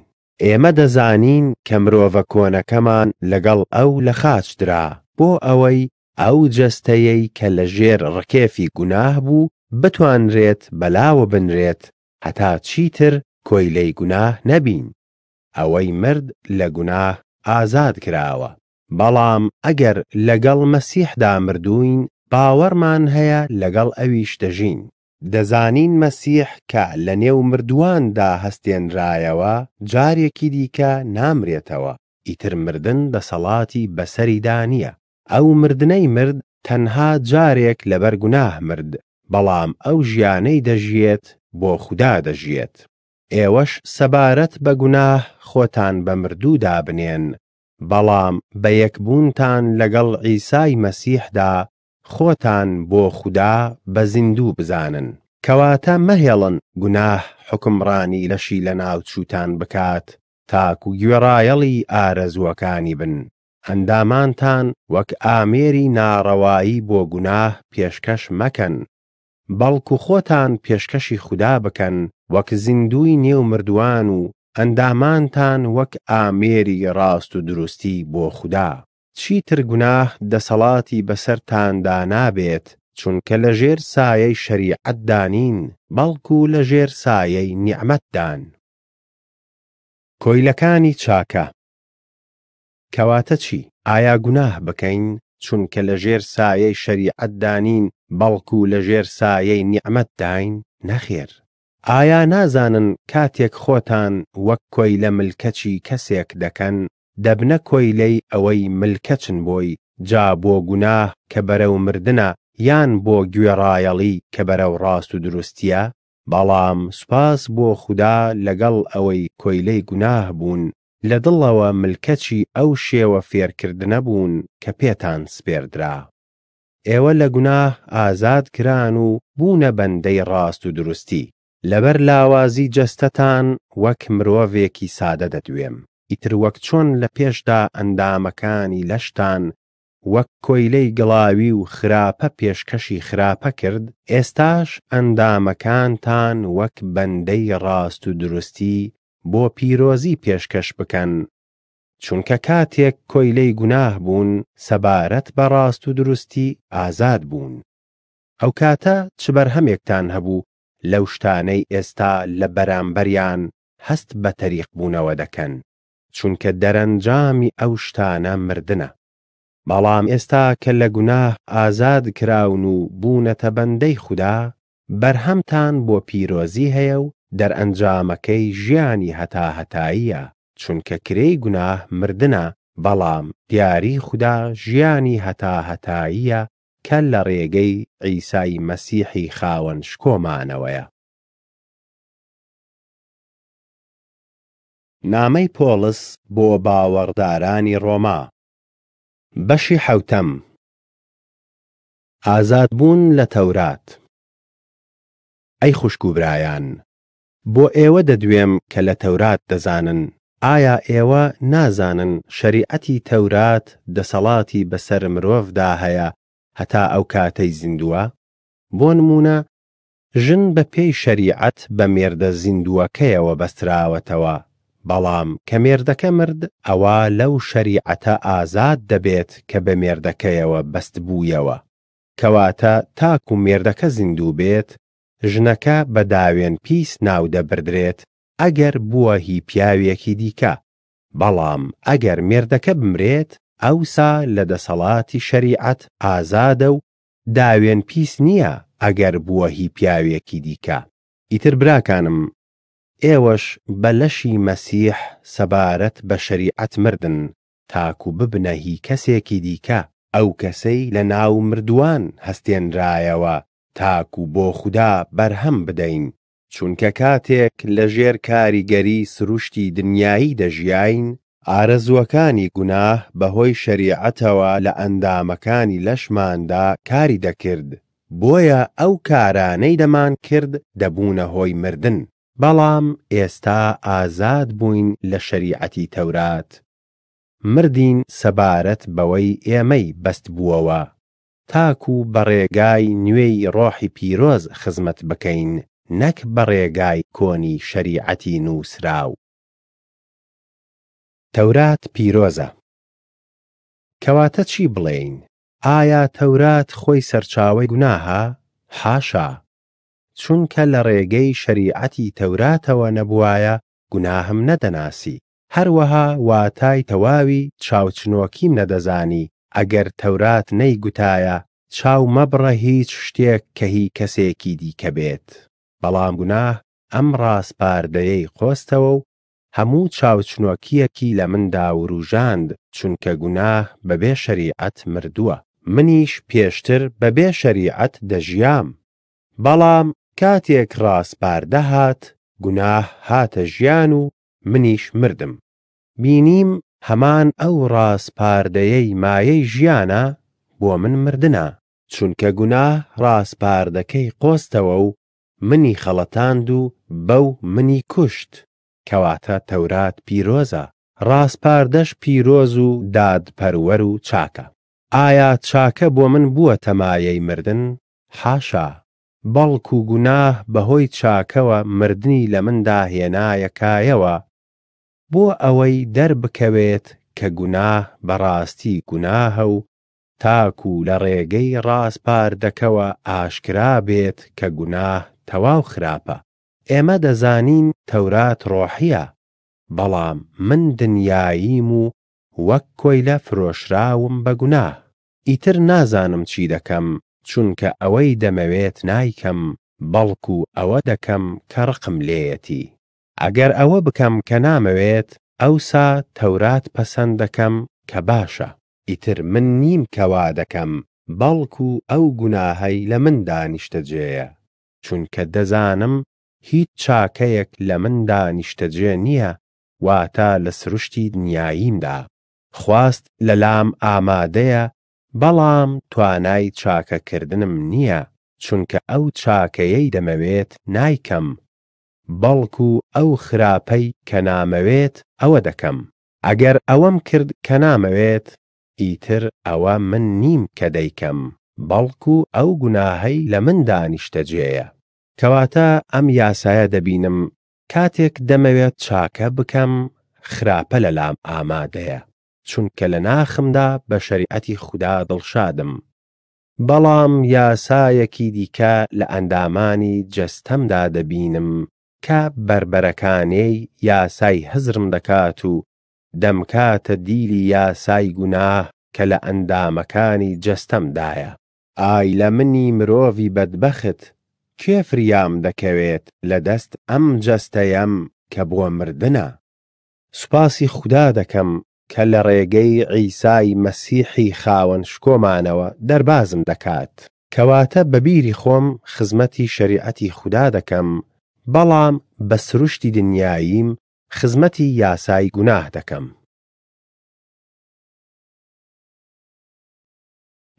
ئێمە دەزانین کە مرۆڤە کۆنەکەمان لەگەڵ ئەو لە خاچدرا بۆ ئەوەی ئەو جەستەیەی کە لە ژێر ڕکێفی گوناه بوو بتوانرێت بەلاوە بنرێت هەتا چیتر کۆیلەی گوناه نەبین. ئەوەی مرد لە گوناه ئازاد کراوە بەڵام ئەگەر لەگەڵ مەسیحدا مردوین باوەڕمان هەیە لەگەڵ ئەویش دەژین دەزانین مەسیح کە لە نێو مردوواندا هەستێنرایەوە جارێکی دیکە نامرێتەوە ئیتر مردن دەسەڵاتی بەسەریدا نییە ئەو مردنەی مرد تەنها جارێک لەبەرگوناه مرد بەڵام ئەو ژیانەی دەژیێت بۆ خوددا دەژیێت ئێوەش سەبارەت بە گوناه خۆتان بە مردوو دابنێن بەڵام بە یەکبوونتان لەگەڵ ئیسای مەسیحدا خۆتان بۆ خوددا بە زیندوو بزانن کەواتە مەهێڵن گوناه حکمڕانی لەشی لە ناوچوتان بکات تاکو گوێڕایەڵی ئارەزوەکانی بن ئەندامانتان وەک ئامێری ناڕەوایی بۆ گوناه پێشکەش مەکەن بەڵکو خۆتان پێشکەشی خوددا بکەن وەک زیندوی نێو مردووان و ئەندامانتان وەک ئامێری ڕاست و دروستی بۆ خوددا چیتر گوناه دەسەڵاتی بەسەرتاندا نابێت چونکە لە ژێر سایەی شەریعەتدانین بەڵکو لە ژێر سایەی نیعمەتدان کۆیلەکانی چاکە کەواتە چی ئایا گوناه بکەین چونکە لە ژێر سایەی شەریعەتدانین بەڵکو لە ژێر سایەی نیعمەتداین نەخێر ئایا نازانن کاتێک خۆتان وەک کۆی لە ملکەچی کەسێک دەکەن دەبنە کۆی لەی ئەوەی ملکەچن بۆی جا بۆ گوناه کە بەرەو مردە یان بۆ گوێڕایەڵی کە بەرەو ڕاست و دروستیە بەڵام سوپاس بۆ خوددا لەگەڵ ئەوەی کۆیلەی گوناه بوون لە دڵەوە ملکەچی ئەو شێوە فێرکردنە بوون کە پێتان سپێردرا ئێوە لە گوناه ئازاد کران و بوونە بەندەی ڕاست و دروستی لەبەر لاوازی جەستەتان وەک مرۆڤێکی سادە دەدوێم ئیتر وەک چۆن لە پێشدا ئەندامەکانی لەشتان وەک کۆیلەی گڵاوی و خراپە پێشکەشی خراپە کرد ئێستاش ئەندامەکانتان وەک بەندەی ڕاست و دروستی بۆ پیرۆزی پێشکەش بکەن چونکە کاتێک کۆیلەی گوناه بوون سەبارەت بە ڕاست و دروستی ئازاد بوون ئەو کاتە چ بەرهەمێکتان هەبوو لەو شتانەی ئێستا لە بەرامبەریان هەست بە تەریق بوونەوە دەکەن چونکە دەرەنجامی ئەو شتانە مردنە بەڵام ئێستا کە لە گوناه ئازاد کراون و بوونەتە بەندەی خوددا بەرهەمتان بۆ پیرۆزی هەیە و دەرئەنجامەکەی ژیانی هەتا هەتاییە چونکە کرەی گوناه مردنە بەڵام دیاری خوددا ژیانی هەتا هەتاییە کە لە ڕێگەی عیسای مەسیحی خاوەن شکۆمانەوەیە نامەی پۆلس بۆ باوەڕدارانی ڕۆما بەشی حەوتەم ئازادبوون لە تەورات ئەی خوشک و برایان بۆ ئێوە دەدوێم کە لە تەورات دەزانن ئایا ئێوە نازانن شەریعەتی تەورات دەسەڵاتی بەسەر مرۆڤدا هەیە هەتا ئەو کاتەی زیندووە بۆ نمونە ژن بە پێی شەریعەت بە مێردە زیندوەکەیەوە بەستراوەتەوە بەڵام کە مێردەکە مرد ئەوە لەو شەریعەتە ئازاد دەبێت کە بە مێردەکەیەوە بەست بوویەوە کەواتە تاکو مێردەکە زیندوو بێت ژنەکە بە داوێن پیس ناودەبدرێت ئەگەر بووە هی پیاوێکی دیکە بەڵام ئەگەر مێردەکە بمرێت ئەوسا لە دەسەڵاتی شەریعەت ئازادە و داوێن پیس نییە ئەگەر بووە هی پیاوێکی دیکە ئیتر براکانم ئێوەش بە لەشی مەسیح سەبارەت بە شەریعەت مردن تاکو ببنە هی کەسێکی دیکە ئەو کەسەی لە ناو مردووان هەستێنرایەوە تاکو بۆ خوددا بەرهەم بدەین چونکە کاتێک لە ژێر کاریگەری سروشتی دنیایی دەژیاین ئارەزوەکانی گوناه بەهۆی شەریعەتەوە لە ئەندامەکانی لەشماندا کاری دەکرد بۆیە ئەو کارانەی دەمان کرد دەبوونە هۆی مردن بەڵام ئێستا ئازاد بووین لە شەریعەتی تەورات مردین سەبارەت بەوەی ئێمەی بەست بووەوە تاکو بە ڕێگای نوێی ڕۆحی پیرۆز خزمەت بکەین نەک بە ڕێگای کۆنی شەریعەتی نووسراو تەورات پیرۆزە کەواتە چی بڵێین ئایا تەورات خۆی سەرچاوی گوناها حاشا چونکە لە ڕێگەی شەریعەتی تەوراتەوە نەبووایە گوناهم نەدەناسی هەروەها واتای تەواوی چاوچنۆکیم نەدەزانی ئەگەر تەورات نەیگوتایە چاو مەبڕە هیچ شتێک کە هی کەسێکی دیکە بێت بەڵام گوناه ئەم ڕاستپاردەیەی خۆستەوە و هەموو چاوچنۆکیەکی لە مندا وروژاند چونکە گوناه بەبێ شەریعەت مردووە منیش پێشتر بەبێ شەریعەت دەژیام بەڵام کاتێک ڕاستپاردەهات گوناه هاتە ژیان و منیش مردم بینیم هەمان ئەو ڕاستپاردەیەی مایەی ژیانە بۆ من مردە چونکە گوناه ڕاستپاردەکەی قۆستەوە و منی خەڵەتاند و بەو منی کوشت کەواتە تەورات پیرۆزە ڕاستپاردەش پیرۆز و دادپەروەەر و چاکە ئایا چاکە بۆ من بووە تەمایەی مردن حاشا بەڵک و گوناه بەهۆی چاکەوە مردنی لە مندا هێنایەکایەوە بۆ ئەوەی دەربکەوێت کە گوناه بەڕاستی گوناهە و تاکو لە ڕێگەی ڕاستپاردەکەوە ئاشکرا بێت کە گوناه تەواو خراپە ئێمە دەزانین تەورات ڕۆحیە بەڵام من دنیاییم و وەک کۆی لە فرۆشراوم بە گوناه ئیتر نازانم چی دەکەم چونکە ئەوەی دەمەوێت نایکەم بەڵکو ئەوە دەکەم کە ڕقم لێەتی ئەگەر ئەوە بکەم کە نامەوێت ئەوسا تەورات پەسەند دەکەم کە باشە ئیتر من نیم کەوا دەکەم بەڵکو ئەو گوناهەی لە من دانیشتەجێیە چونکە دەزانم هیچ چاکەیەک لە مندا نیشتەجێ نییە واتە لە سروشتی دنیاییمدا خواست لە لام ئامادەیە بەڵام توانای چاکەکردنم نییە چونکە ئەو چاکەیەی دەمەوێت نایکەم بەڵکو ئەو خراپەی کە نامەوێت ئەوە دەکەم ئەگەر ئەوەم کرد کە نامەوێت ئیتر ئەوە من نیم کە دەیکەم بەڵکو ئەو گوناهەی لە من دانیشتەجێیە کەواتە ئەم یاسایە دەبینم کاتێک دەمەوێت چاکە بکەم خراپە لە لام ئامادەیە چونکە لە ناخمدا بە شریعەتی خوددا دڵشادم بەڵام یاسایەکی دیکە لە ئەندامانی جەستەمدا دەبینم کە بربەرەکانەی یاسای هەزرم دەکات و دەمکاتە دیلی یاسای گوناه کە لە ئەندامەکانی جەستەمدایە ئای لە منی مرۆڤی بەدبەخت کێ فریام دەکەوێت لە دەست ئەم جەستەیەم کە بووە مردە سوپاسی خوددا دەکەم کە لە ڕێگەی عیسای مەسیحی خاوەن شکۆمانەوە دەربازم دەکات کەواتە بەبیری خۆم خزمەتی شریعەتی خوددا دەکەم بەڵام بە سروشتی دنیاییم خزمەتی یاسای گوناه دەکەم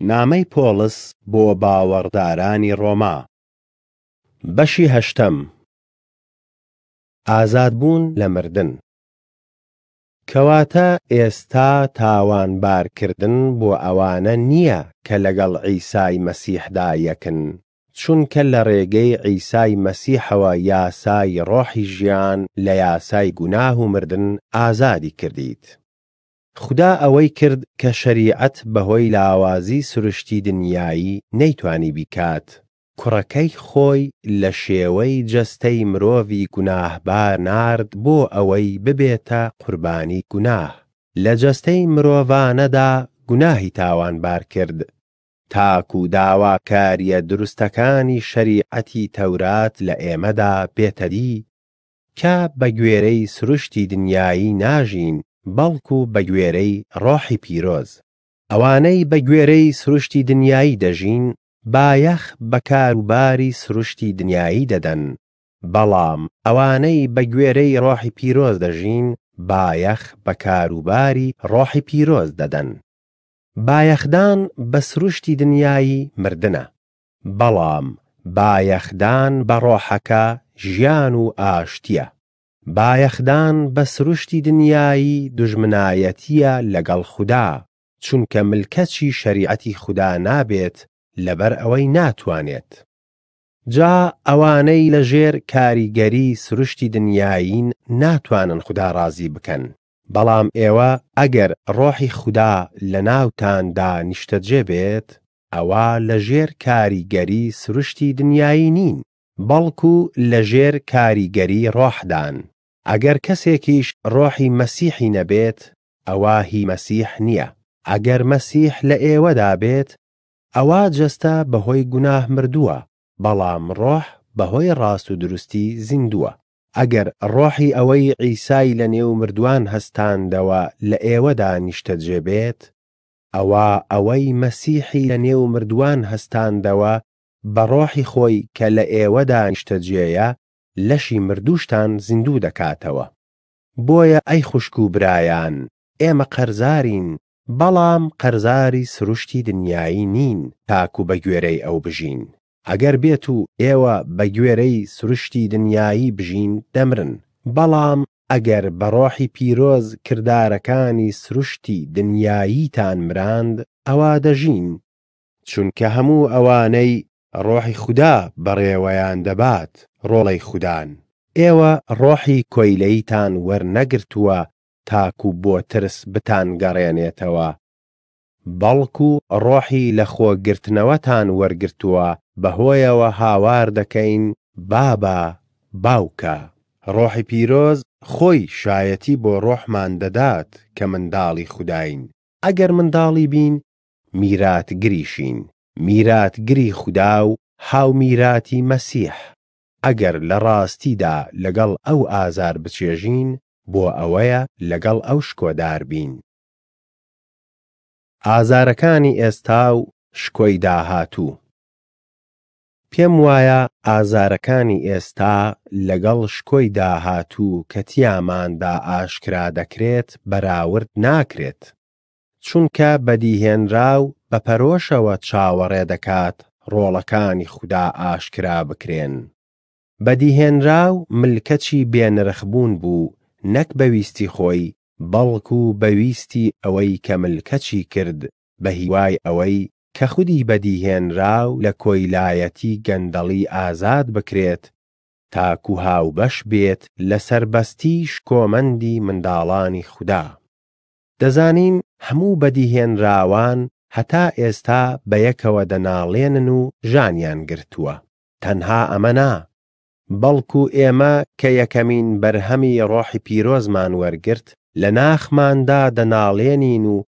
نامەی پۆلس بۆ باوەڕدارانی ڕۆما بەشی هەشتەم ئازادبوون لە مردن کەواتە ئێستا تاوانبارکردن بۆ ئەوانە نییە کە لەگەڵ عیسای مەسیحدا یەکن چونکە لە ڕێگەی عیسای مەسیحەوە یاسای ڕۆحی ژیان لە یاسای گوناه و مردن ئازادی کردیت. خدا ئەوەی کرد کە شەریعەت بەهۆی لاوازی سروشتی دنیایی نەیتوانی بیکات کوڕەکەی خۆی لە شێوەی جەستەی مرۆڤی گوناهبار نارد بۆ ئەوەی ببێتە قوربانی گوناه لە جەستەی مرۆڤانەدا گوناهی تاوانبار کرد تاکو و داواکاریە دروستەکانی شەریعەتی تەورات لە ئێمەدا بێتەدی کە بە گوێرەی سروشتی دنیایی ناژین بەڵکو بە گوێرەی ڕۆحی پیرۆز ئەوانەی بە گوێرەی سروشتی دنیایی دەژین بایەخ بە کاروباری سروشتی دنیایی دەدەن بەڵام ئەوانەی بە گوێرەی ڕۆحی پیرۆز دەژین بایەخ بە کاروباری ڕۆحی پیرۆز دەدەن بایەخدان بە سروشتی دنیایی مردنە بەڵام بایەخدان بە ڕۆحەکە ژیان و ئاشتیە بایەخدان بە سروشتی دنیایی دژمنایەتیە لەگەڵ خوددا چونکە ملکەچی شەریعەتی خوددا نابێت لەبەر ئەوەی ناتوانێت. جا ئەوانەی لە ژێر کاریگەری سروشتی دنیاین ناتوانن خوددا ڕازی بکەن. بەڵام ئێوە ئەگەر ڕۆحی خوددا لە ناوتاندا نیشتەجێ بێت، ئەوە لە ژێر کاریگەری سروشتی دنیایی نین، بەڵکو لە ژێر کاریگەری ڕۆحدان. ئەگەر کەسێکیش ڕۆحی مەسیحی نەبێت، ئەوە هی مەسیح نییە. ئەگەر مەسیح لە ئێوەدا بێت ئەوە جەستە بەهۆی گوناه مردووە بەڵام ڕۆح بەهۆی ڕاست و دروستی زیندووە ئەگەر ڕۆحی ئەوەی ئیسایی لە نێو مردووان هەستاندەوە لە ئێوەدا نیشتە جێبێت ئەوە ئەوەی مەسیحی لە نێو مردووان هەستاندەوە بە ڕۆحی خۆی کە لە ئێوەدا نیشتەجێیە لەشی مردوشتان زیندوو دەکاتەوە بۆیە ئەی خوشک و برایان ئێمە قەرزارین بەڵام قەرزاری سروشتی دنیایی نین تاکو بە گوێرەی ئەو بژین ئەگەر بێت و ئێوە بە گوێرەی سروشتی دنیایی بژین دەمرن بەڵام ئەگەر بەڕۆحی پیرۆز کردارەکانی سروشتی دنیاییتان مراند ئەوە دەژین چونکە هەموو ئەوانەی ڕۆحی خوددا بەڕێوەیان دەبات ڕۆڵەی خوددان ئێوە ڕۆحی کۆیلەیتان وەرنەگرتووە تاکو بۆ ترس بتان گەڕێنێتەوە بەڵکو ڕۆحی لە خۆگرتنەوەتان وەرگتووە بەهۆیەوە هاوار دەکەین بابا باوکە ڕۆحی پیرۆز خۆی شایەتی بۆ ڕۆحمان دەدات کە منداڵی خوداین ئەگەر منداڵی بین میرات گریشین میرات گری خودا و هاومیراتی مەسیح ئەگەر لە ڕاستیدا لەگەڵ ئەو ئازار بچێژین بۆ ئەوەیە لەگەڵ ئەو شکۆدار بین. ئازارەکانی ئێستا و شکۆی داهاتوو. پێم وایە ئازارەکانی ئێستا لەگەڵ شکۆی داهاتوو کە تیاماندا ئاشکرا دەکرێت بەراورد ناکرێت. چونکە بەدیهێنرا و بە پەرۆشەوە چاوەڕێ دەکات ڕۆڵەکانی خوددا ئاشکرا بکرێن. بەدیهێنرا و ملکەچی بێنرخبوون بوو نەک بەویستی خۆی بەڵکو و بەویستی ئەوەی کەملکەچی کرد بە هیوای ئەوەی کە خودی بەدیهێنراو لە کۆیلایەتی گەندەڵی ئازاد بکرێت تاکو هاو بەش بێت لە سربەستیش کۆمەندی منداڵانی خوددا. دەزانین هەموو بەدیهێنراوان هەتا ئێستا بە یەکەوە دەناڵێنن و ژانیان گرتووە. تەنها ئەمە نا بەڵکو ئێمە کە یەکەمین بەرهەمی ڕۆحی پیرۆزمان وەرگرت لە ناخماندا دەناڵێنین و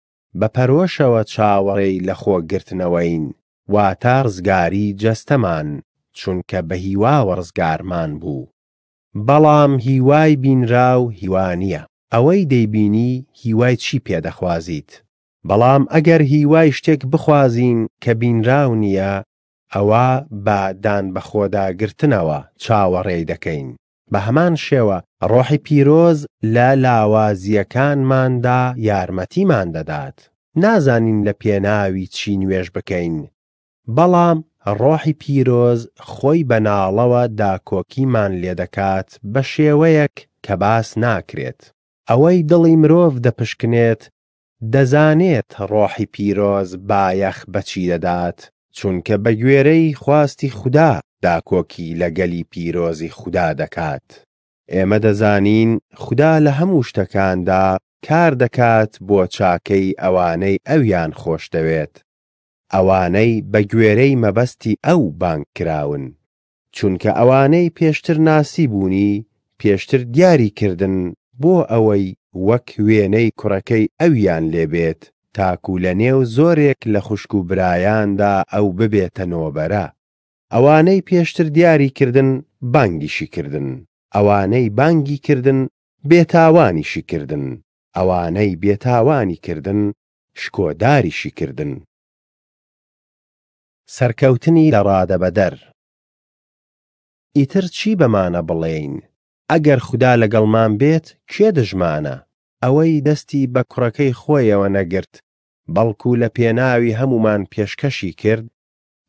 بە پەرۆشەوە چاوەڕێی لە خۆگرتنەوەین واتە ڕزگاری جەستەمان چونکە بە هیواوە ڕزگارمان بوو بەڵام هیوای بینرا و هیوانیە ئەوەی دەیبینی هیوای چی پێدەخوازیت بەڵام ئەگەر هیوای شتێک بخوازین کە بینراو نییە ئەوە بە دان بەخۆداگرتنەوە چاوەڕێی دەکەین بە هەمان شێوە ڕۆحی پیرۆز لە لاوازیەکانماندا یارمەتیمان دەدات نازانین لە پێناوی چی نوێش بکەین بەڵام ڕۆحی پیرۆز خۆی بەناڵەوە داکۆکیمان لێدەکات بە شێوەیەک کە باس ناکرێت ئەوەی دڵی مرۆڤ دەپشکنێت دەزانێت ڕۆحی پیرۆز بایەخ بەچی دەدات چونکە بە گوێرەی خواستی خوددا داکۆکی لەگەلی پیرۆزی خوددا دەکات ئێمە دەزانین خوددا لە هەموو شتەکاندا کار دەکات بۆ چاکەی ئەوانەی ئەویان خۆش دەوێت ئەوانەی بە گوێرەی مەبەستی ئەو بانک کراون چونکە ئەوانەی پێشتر ناسی بوونی پێشتر دیاری کردن بۆ ئەوەی وەک وێنەی کوڕەکەی ئەویان لێبێت تاکو لە نێو زۆرێک لە خوشک و برایاندا ئەو ببێتە نۆبەرە ئەوانەی پێشتر دیاری کردن بانگیشی کردن ئەوانەی بانگی کردن بێتاوانیشی کردن ئەوانەی بێتاوانی کردن شکۆداریشی کردن سەرکەوتنی لە ڕادەبەدەر ئیتر چی بەمانە بڵێین ئەگەر خوددا لەگەڵمان بێت کێ دژمانە ئەوەی دەستی بە کوڕەکەی خۆیەوە نەگرت بەڵکو لە پێناوی هەمومان پێشکەشی کرد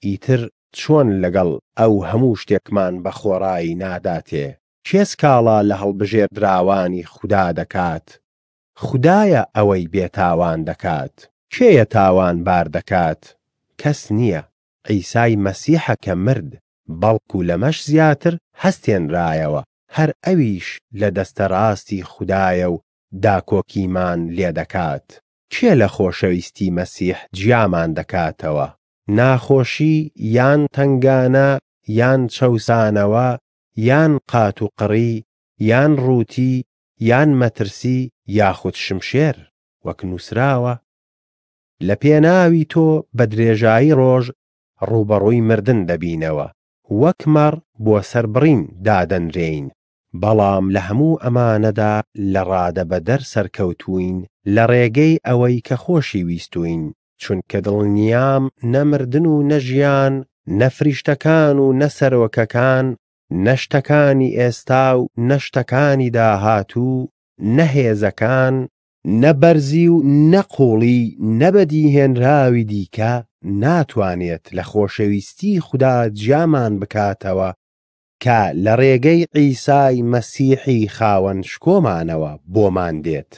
ئیتر چۆن لەگەڵ ئەو هەموو شتێکمان بە خۆڕایی ناداتێ کێس کاڵا لە هەڵبژێر دراوانی خوددا دەکات خدایە ئەوەی بێتاوان دەکات کێیە تاوان بار دەکات کەس نییە ئەیسای مەسیحەکە مرد بەڵکو لەمەش زیاتر هەستێنرایەوە هەر ئەویش لە دەستەڕاستی خوددایە و داکۆکیمان لێ دەکات کێ لە خۆشەویستی مەسیح جیامان دەکاتەوە ناخۆشی یان تنگانە یان چەوسانەوە یان قات و قڕی یان ڕووتی یان مەترسی یاخود شمشێر وەک نووسراوە لە پێناوی تۆ بە درێژایی ڕۆژ ڕوبەڕووی مردن دەبینەوە وەک مەڕ بۆ سربڕین دادەنرێین بەڵام لە هەموو ئەمانەدا لە ڕادە بەدەر سەرکەوتوین لە ڕێگەی ئەوەی کە خۆشی ویستوین چونکە دڵنیام نەمردن و نەژیان نەفریشتەکان و نەسەرۆکەکان نەشتەکانی ئێستا و نەشتەکانی داهاتوو نەهێزەکان نەبەرزی و نەقۆڵی نەبەدی هێنراوی دیکە ناتوانێت لە خۆشەویستی خوددا جیامان بکاتەوە کە لە ڕێگەی عیسای مەسیحی خاوەن شکۆمانەوە بۆمان دێت.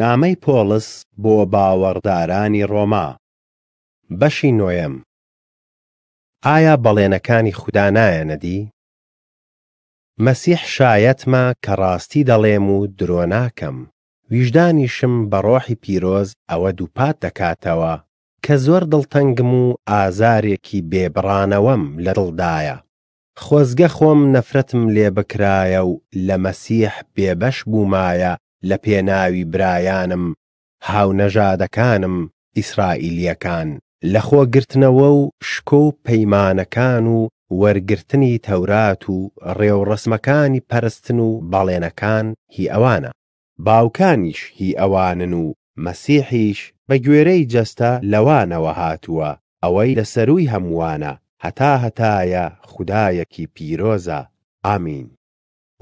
نامەی پۆلس بۆ باوەڕدارانی ڕۆما بەشی نوێم ئایا بەڵێنەکانی خوددا نایەنەدی مەسیح شایەتمە کە ڕاستی دەڵێم و درۆ ناکەم ویژدانیشم بە ڕۆحی پیرۆز ئەوە دووپات دەکاتەوە کە زۆر دڵتەنگم و ئازارێکی بێبڕانەوەم لە دڵدایە خۆزگە خۆم نەفرەتم لێ بکرایە و لە مەسیح بێبەش بوومایە لە پێناوی برایانم هاونەژادەکانم ئیسرائیلیەکان لە خۆگرتنەوە و شکۆ و پەیمانەکان و وەرگرتنی تەورات و ڕێوڕسمەکانی پەرستن و باڵێنەکان هی ئەوانە باوکانیش هی ئەوانن و مەسیحیش بە گوێرەی جەستە لەوانەوە هاتووە ئەوەی لە سەروی هەمووانە هەتا هەتایە خودایەکی پیرۆزە ئامین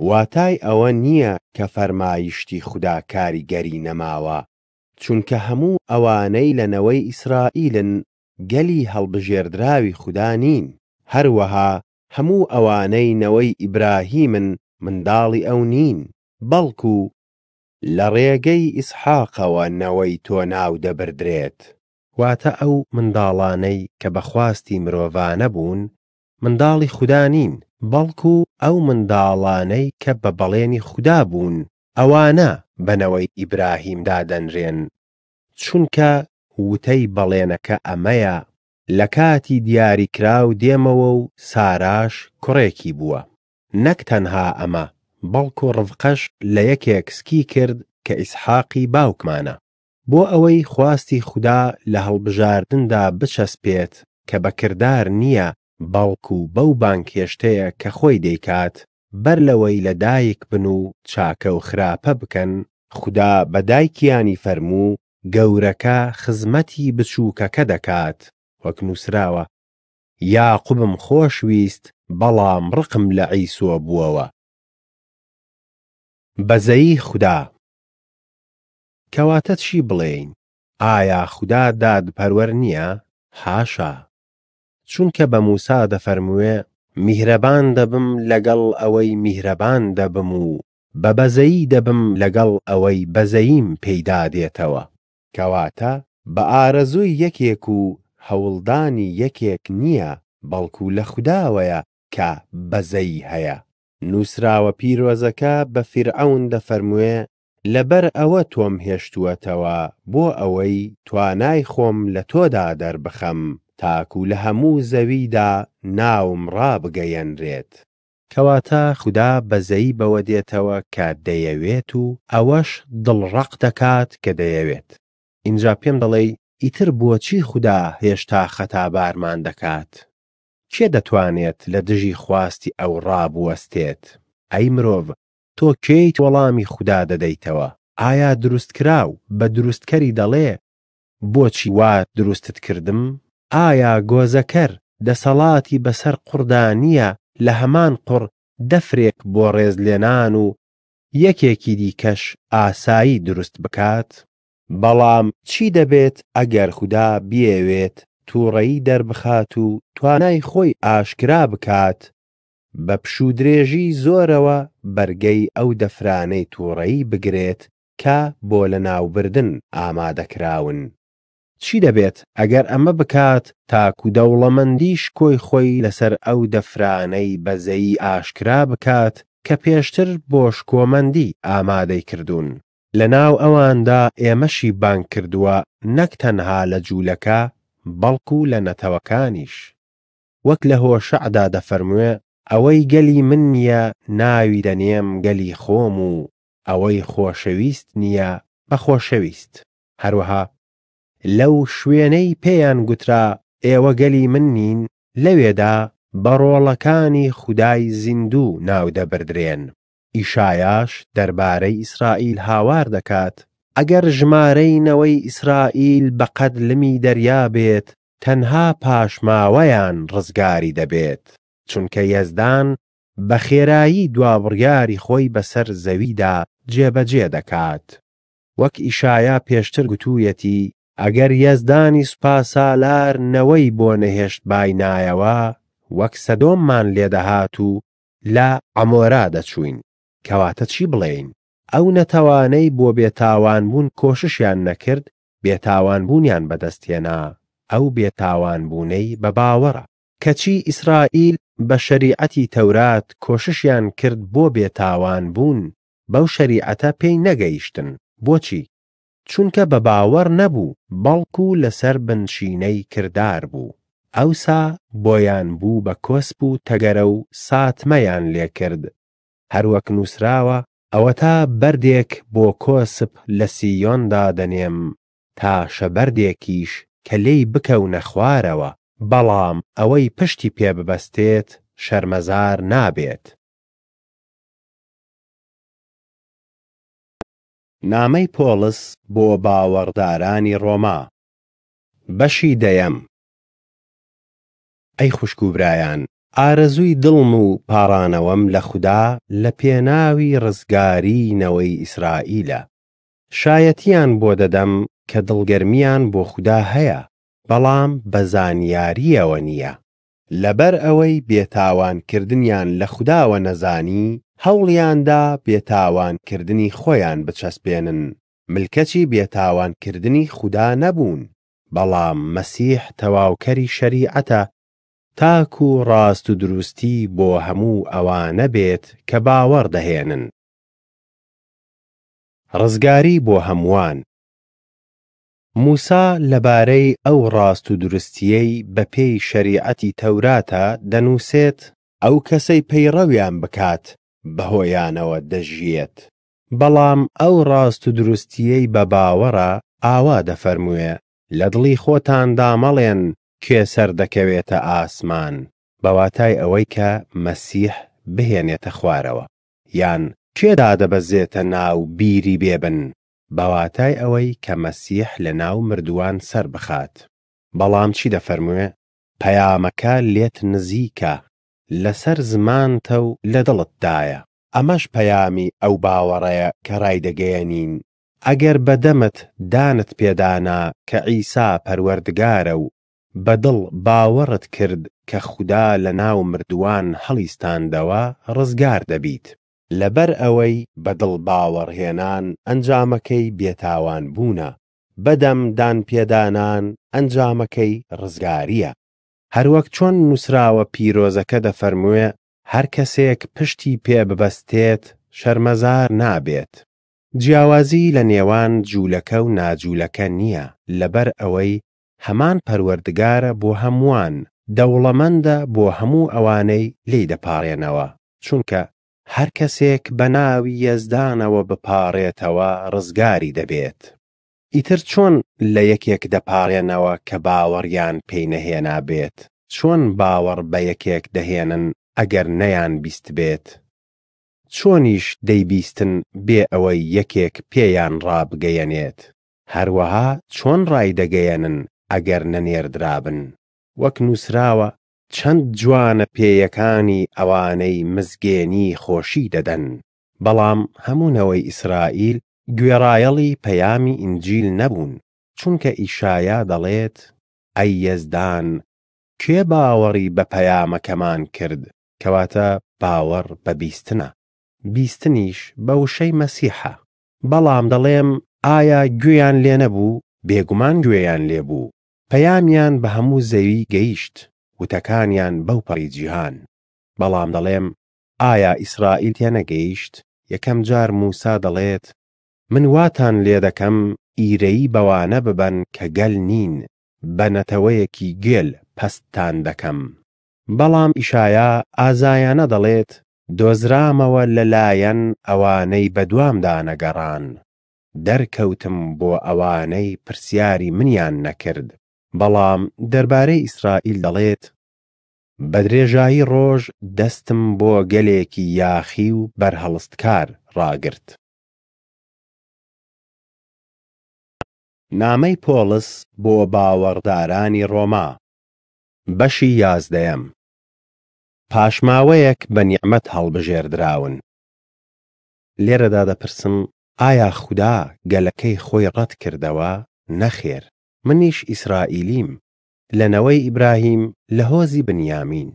واتای ئەوە نییە کە فەرمایشتی خوددا کاریگەری نەماوە چونکە هەموو ئەوانەی لەنەوەی ئیسرائیلن گەلی هەڵبژێردراوی خوددا نین هەروەها هەموو ئەوانەی نەوەی ئیبراهیمن منداڵی ئەو نین بەڵکو لە ڕێگەی ئیسحاقەوە نەوەی تۆ ناو دەبدرێت واتە ئەو منداڵانەی کە بەخواستی مرۆڤانە بوون منداڵی خوددا نین بەڵکو ئەو منداڵانەی کە بە بەڵێنی خوددا بوون ئەوانە بنەوەی ئیبراهیمدا دەنرێن چونکە وتەی بەڵێنەکە ئەمەیە لە کاتی دیاریکرا و دێمەوە و ساراش کوڕێکی بووە نەک تەنها ئەمە بەڵکو ڕڤقەش لە یەکێکسکی کرد کە ئیسحاقی باوکمانە بۆ ئەوەی خواستی خوددا لە هەڵبژاردندا بچەسپێت کە بەکردار نییە باڵکو بەو بانکێشتەیە کە خۆی دەیکات بەر لەوەی لەدایک بن و چاکە و خراپە بکەن خدا بەدایکیانی فەرموو گەورەکە خزمەتی بچووکەکە دەکات وەک نووسراوە یا قوبم خۆشویست بەڵام ڕقم لە عیسوە بووەوە بەزەی خوددا کەواتە چی بڵێین ئایا خوددا دادپەروەر نییە هاشا چونکە بە موسا دەفەرموێ میهرەبان دەبم لەگەڵ ئەوەی میهرەبان دەبم و بە بەزەیی دەبم لەگەڵ ئەوەی بەزەیم پەیدا دێتەوە کەواتە بە ئارەزووی یەکێک و هەوڵدانی یەکێک نییە بەڵکو لە خودداوەیە کە بەزەی هەیە نووسراوە پیرۆزەکە بە فرعون دەفەرموێ لەبەر ئەوە تۆم هێشتووەتەوە بۆ ئەوەی توانای خۆم لە تۆدا دەربخەم تاکو لە هەموو زەویدا ناوم ڕابگەیەنرێت. کەواتە خوددا بەزەی بەوە دێتەوە کە دەیەوێت و ئەوەش دڵڕق دەکات کە دەیەوێت. ئینجا پێم دەڵێ ئیتر بۆچی خوددا هێشتا خەتابارمان دەکات. کێ دەتوانێت لە دژی خواستی ئەو ڕابوەستێت؟ ئەی مرۆڤ تۆ کێیت وەڵامی خوددا دەدەیتەوە ئایا دروست کراو بە دروستکەری دەڵێ بۆچی وا دروستت کردم ئایا گۆزەکەر دەسەڵاتی بەسەر قوردانیە لە هەمان قڕ دەفرێک بۆ ڕێزلێنان و یەکێکی دیکەش ئاسایی دروست بکات بەڵام چی دەبێت ئەگەر خوددا بێوێت تووڕەی دەربخات و توانای خۆی ئاشکرا بکات بە پشودرێژی زۆرەوە بەرگەی ئەو دەفرانەی تووڕەی بگرێت کە بۆ لە ناوبردن ئامادەکراون چی دەبێت ئەگەر ئەمە بکات تاکو دەوڵەمەندیش کۆی خۆی لەسەر ئەو دەفرانەی بەزەیی ئاشکرا بکات کە پێشتر بۆش کۆمەندی ئامادەی کردوون لە ناو ئەواندا ئێمەشی بانک کردووە نەک تەنها لە جوولەکە بەڵکو لە نەتەوەکانیش وەک لە هۆشەعدا دەفەرموێ ئەوەی گەلی من نییە ناوی دەنێم گەلی خۆم و ئەوەی خۆشەویست نییە بە خۆشەویست هەروەها لەو شوێنەی پێیان گوترا ئێوە گەلی من نین لەوێدا بەڕۆڵەکانی خودای زیندوو ناو دەبدرێن ئیشایاش دەربارەی ئیسرائیل هاوار دەکات ئەگەر ژمارەینەوەی ئیسرائیل بەقەت لمی دەریا بێت تەنها پاشماوەیان ڕزگاری دەبێت چونکە یەزدان بە خێرایی دوابڕیاری خۆی بەسەر زەویدا جێبەجێ دەکات وەک ئیشایا پێشتر گوتوویەتی ئەگەر یەزدانی سوپاسالارنەوەی بۆ نەهێشت باینایەوە وەک سەدۆممان لێدەهات و لە ئەمۆرا دەچوین کەواتە چی بڵێین ئەو نەتەوانەی بۆ بێتاوان بوون کۆششیان نەکرد بێتاوان بوونیان بەدەستێنا ئەو بێتاوان بوونەی بە باوەڕە کەچی ئیسرائیل بە شەریعەتی تەورات کۆششیان کرد بۆ بێتاوان بوون بەو شەریعەتە پێی نەگەیشتن بۆچی چونکە بە باوەڕ نەبوو بەڵکو لەسەر بنشینەی کردار بوو ئەوسا بۆیان بوو بە کۆسپ و تەگەرە و ساتمەیان لێکرد هەروەک نووسراوە ئەوە تا بەردێک بۆ کۆسپ لە سیۆندا دەنێم تا شەبەردێکیش کە لێی بکەونە خوارەوە بەڵام ئەوەی پشتی پێببەستێت شەرمەزار نابێت نامەی پۆلس بۆ باوەڕدارانی ڕۆما بەشی دەیەم ئەی خوشکوبرایان ئارەزووی دڵم و پارانەوەم لە خوددا لە پێناوی ڕزگارینەوەی ئیسرائیلە شایەتیان بۆ دەدەم کە دڵگەرمیان بۆ خوددا هەیە بەڵام بەزانیاریەوە نییە لەبەر ئەوەی بێتاوانکردیان لە خودداوە نەزانی هەوڵیاندا بێتاوانکردنی خۆیان بچەسپێنن ملکەچی بێتاوانکردنی خوددا نەبوون بەڵام مەسیح تەواوکەری شەریعەتە تاک و ڕاست و دروستی بۆ هەموو ئەوانە بێت کە باوەڕ دەهێنن ڕزگاری بۆ هەمووان موسا لەبارەی ئەو ڕاست و درستیەی بە پێی شەریعەتی تەوراتە دەنووسێت ئەو کەسەی پەیڕەویان بکات بەهۆیانەوە دەژیێت بەڵام ئەو ڕاست و دروستیەی بە باوەڕە ئاوا دەفەرمووێ لە دڵی خۆتاندا مەڵێن کێ سەر دەکەوێتە ئاسمان بەواتای ئەوەی کە مەسیح بهێنێتە خوارەوە یان کێدا دەبەزێتە ناو بیری بێبن بەواتای ئەوەی کە مەسیح لە ناو مردووان سەر بخات بەڵام چی دەفەرموێ پەیامەکە لێت نزیکە لەسەر زمانتە و لە دڵتدایە ئەمەش پەیامی ئەو باوەڕەیە کە ڕایدەگەیەنین ئەگەر بەدەمت دانت پێدانا کە ئیسا پەروەردگارە و بەدڵ باوەڕت کرد کە خوددا لە ناو مردووان هەڵیستاندەوە ڕزگار دەبیت لەبەر ئەوەی بەدڵ باوەڕهێنان ئەنجامەکەی بێتاوان بوونە بەدەم دان پێدانان ئەنجامەکەی ڕزگاریە هەروەک چۆن نووسراوە پیرۆزەکە دەفەرمووێ هەر کەسێک پشتی پێ ببەستێت شەرمەزار نابێت جیاوازی لە نێوان جوولەکە و ناجوولەکە نییە لەبەر ئەوەی هەمان پەروەردگارە بۆ هەمووان دەوڵەمەندە بۆ هەموو ئەوانەی لێ دەپاڕێنەوە چونکە هەر کەسێک بە ناوی یەزدانەوە بپاڕێتەوە ڕزگاری دەبێت ئیتر چۆن لە یەکێک دەپارێنەوە کە باوەڕیان پێی نەهێنا بێت چۆن باوەڕ بە یەکێک دەهێنن ئەگەر نەیان بیست بێت چۆنیش دەیبیستن بێ ئەوەی یەکێک پێیان ڕابگەیەنێت هەروەها چۆن ڕای دەگەیەنن ئەگەر نەنێردرابن وەک نووسراوە چەند جوانە پێیەکانی ئەوانەی مزگێنی خۆشی دەدەن بەڵام هەمونەوەی ئیسرائیل گوێڕایەڵی پەیامی ئینجیل نەبوون چونکە ئیشایە دەڵێت ئەی یەزدان کێ باوەڕی بە پەیامەکەمان کرد کەواتە باوەڕ بە بیستە بیستنیش بە وشەی مەسیحە بەڵام دەڵێم ئایا گوێیان لێ نەبوو بێگومان گوێیان لێبوو پەیامیان بە هەموو زەوی گەیشت وتەکانیان بەو پەڕی جیهان بەڵام دەڵێم ئایا ئیسرائیل تێنەگەیشت یەکەم جار موسا دەڵێت من واتان لێ دەکەم ئیرەی بەوانە ببەن کە گەل نین بە نەتەوەیەکی گێل پەستان دەکەم بەڵام ئیشایە ئازایانە دەڵێت دۆزرامەوە لەلایەن ئەوانەی بەدوامدانەگەڕان دەرکەوتم بۆ ئەوانەی پرسیاری منیان نەکرد بەڵام دەربارەی ئیسرائیل دەڵێت بە درێژایی ڕۆژ دەستم بۆ گەلێکی یاخی و بەرهەڵستکار ڕاگرت نامەی پۆلس بۆ باوەڕدارانی ڕۆما بەشی یازدەیەم پاشماوەیەک بە نیعممەد هەڵبژێردراون لێرەدا دەپرسم ئایا خوددا گەلەکەی خۆی ڕەت کردەوە نەخێر منیش ئیسرائیلیم لەنەوەی ئیبراهیم لە هۆزی بنیامین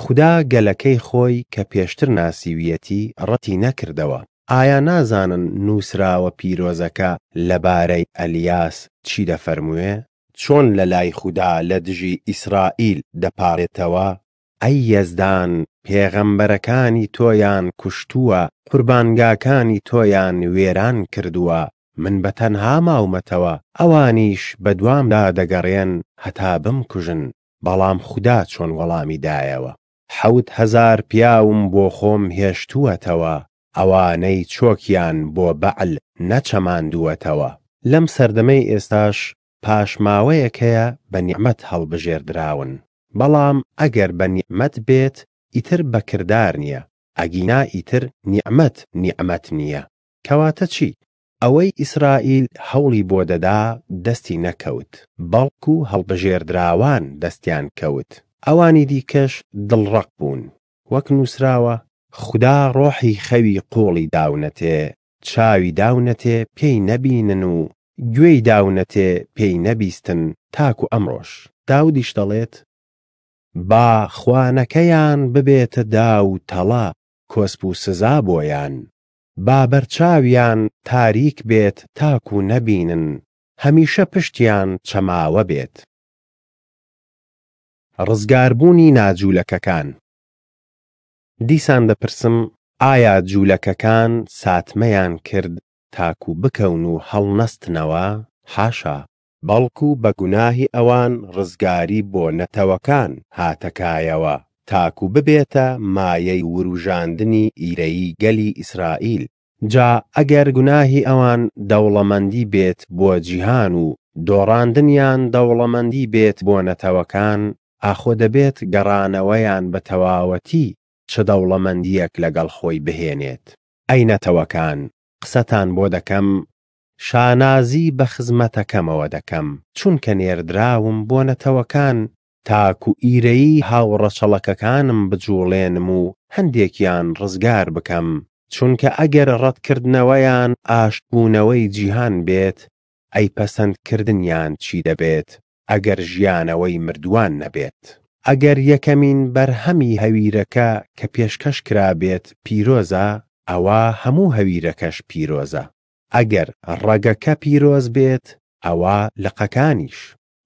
خوددا گەلەکەی خۆی کە پێشتر ناسیویەتی ڕەتی نەکردەوە ئایا نازانن نووسراوە پیرۆزەکە لەبارەی ئەلیاس چی دەفەرموێ؟ چۆن لە لای خوددا لە دژی ئیسرائیل دەپارێتەوە؟ ئەی یەزدان پێغەمبەرەکانی تۆیان کوشتووە قوربانگاکانی تۆیان وێران کردووە من بە تەنها ماومەتەوە ئەوانیش بەدوامدا دەگەڕێن هەتا بمکوژن بەڵام خوددا چۆن وەڵامی دایەوە حەوت هەزار پیاوم بۆ خۆم هێشتووەتەوە ئەوانەی چۆکیان بۆ بەعل نەچەماندووەتەوە لەم سەردەمەی ئێستاش پاشماوەیەکەیە بە نیعممەد هەڵبژێردراون بەڵام ئەگەر بە نیعممەد بێت ئیتر بەکردار نییە ئەگینا ئیتر نیعممەد نیعممەد نییە کەواتە چی ئەوەی ئیسرائیل هەوڵی بۆ دەدا دەستی نەکەوت بەڵکو و هەڵبژێردراوان دەستیان کەوت ئەوانی دیکەش دڵڕق بوون وەک نووسراوە خدا ڕۆحی خەوی قوڵی داونەتێ چاوی داونەتێ پێی نەبینن و گوێی داونەتێ پێی نەبیستن تاکو ئەمڕۆژ داودیش دەڵێت با خوانەکەیان ببێتە دا و تەڵا کۆسپ و سزا بۆیان با بەرچاویان تاریک بێت تاکو نەبینن هەمیشە پشتیان چەماوە بێت ڕزگاربوونی ناجوولەکەکان دیسان دەپرسم ئایا جوولەکەکان ساتمەیان کرد تاکو بکەون و هەڵنەستنەوە حاشا بەڵکو بە گوناهی ئەوان ڕزگاری بۆ نەتەوەکان هاتەکایەوە تاکو ببێتە مایەی وروژاندنی ئیرەی گەلی ئیسرائیل جا ئەگەر گوناهی ئەوان دەوڵەمەندی بێت بۆ جیهان و دۆڕاندنیان دەوڵەمەندی بێت بۆ نەتەوەکان ئاخۆ دەبێت گەڕانەوەیان بە تەواوەتی چ دەوڵەمەندیەک لەگەڵ خۆی بهێنێت ئەینەتەوەکان قسەتان بۆ دەکەم شانازی بە خزمەتەکەمەوە دەکەم چونکە نێردراوم بۆ نەتەوەکان تاکو ئیرەی هاوڕەچەڵەکەکانم بجوڵێنم و هەندێکیان ڕزگار بکەم چونکە ئەگەر ڕەتکردنەوەیان ئاشتبوونەوەی جیهان بێت ئەی پەسەندکردنیان چی دەبێت ئەگەر ژیانەوەی مردووان نەبێت. ئەگەر یەکەمین بەرهەمی هەویرەکە کە پێشکەش کرابێت پیرۆزە ئەوە هەموو هەویرەکەش پیرۆزە ئەگەر ڕەگەکە پیرۆز بێت ئەوە لقەکانیش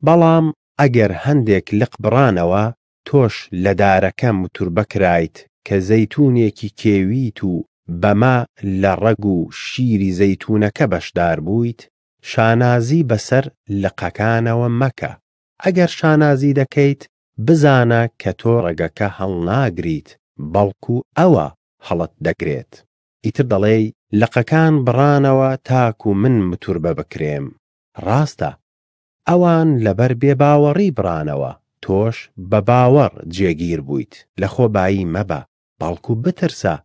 بەڵام ئەگەر هەندێک لق بڕانەوە تۆش لە دارەکەم توربەکرایت کە زەیتونێکی کێویت و بەما لە ڕەگ و شیری زەیتونەکە بەشدار بوویت شانازی بەسەر لقەکانەوە مەکە ئەگەر شانازی دەکەیت بزانە کە تۆ ڕێگەکە هەڵناگریت بەڵکو ئەوە هەڵت دەگرێت ئیتر دەڵێ لەقەکان بڕانەوە تاکو من متوربە بکرێم ڕاستە ئەوان لەبەر بێباوەڕی بڕانەوە تۆش بە باوەڕ جێگیر بوویت لە خۆبایی مەبە بەڵکو بترسە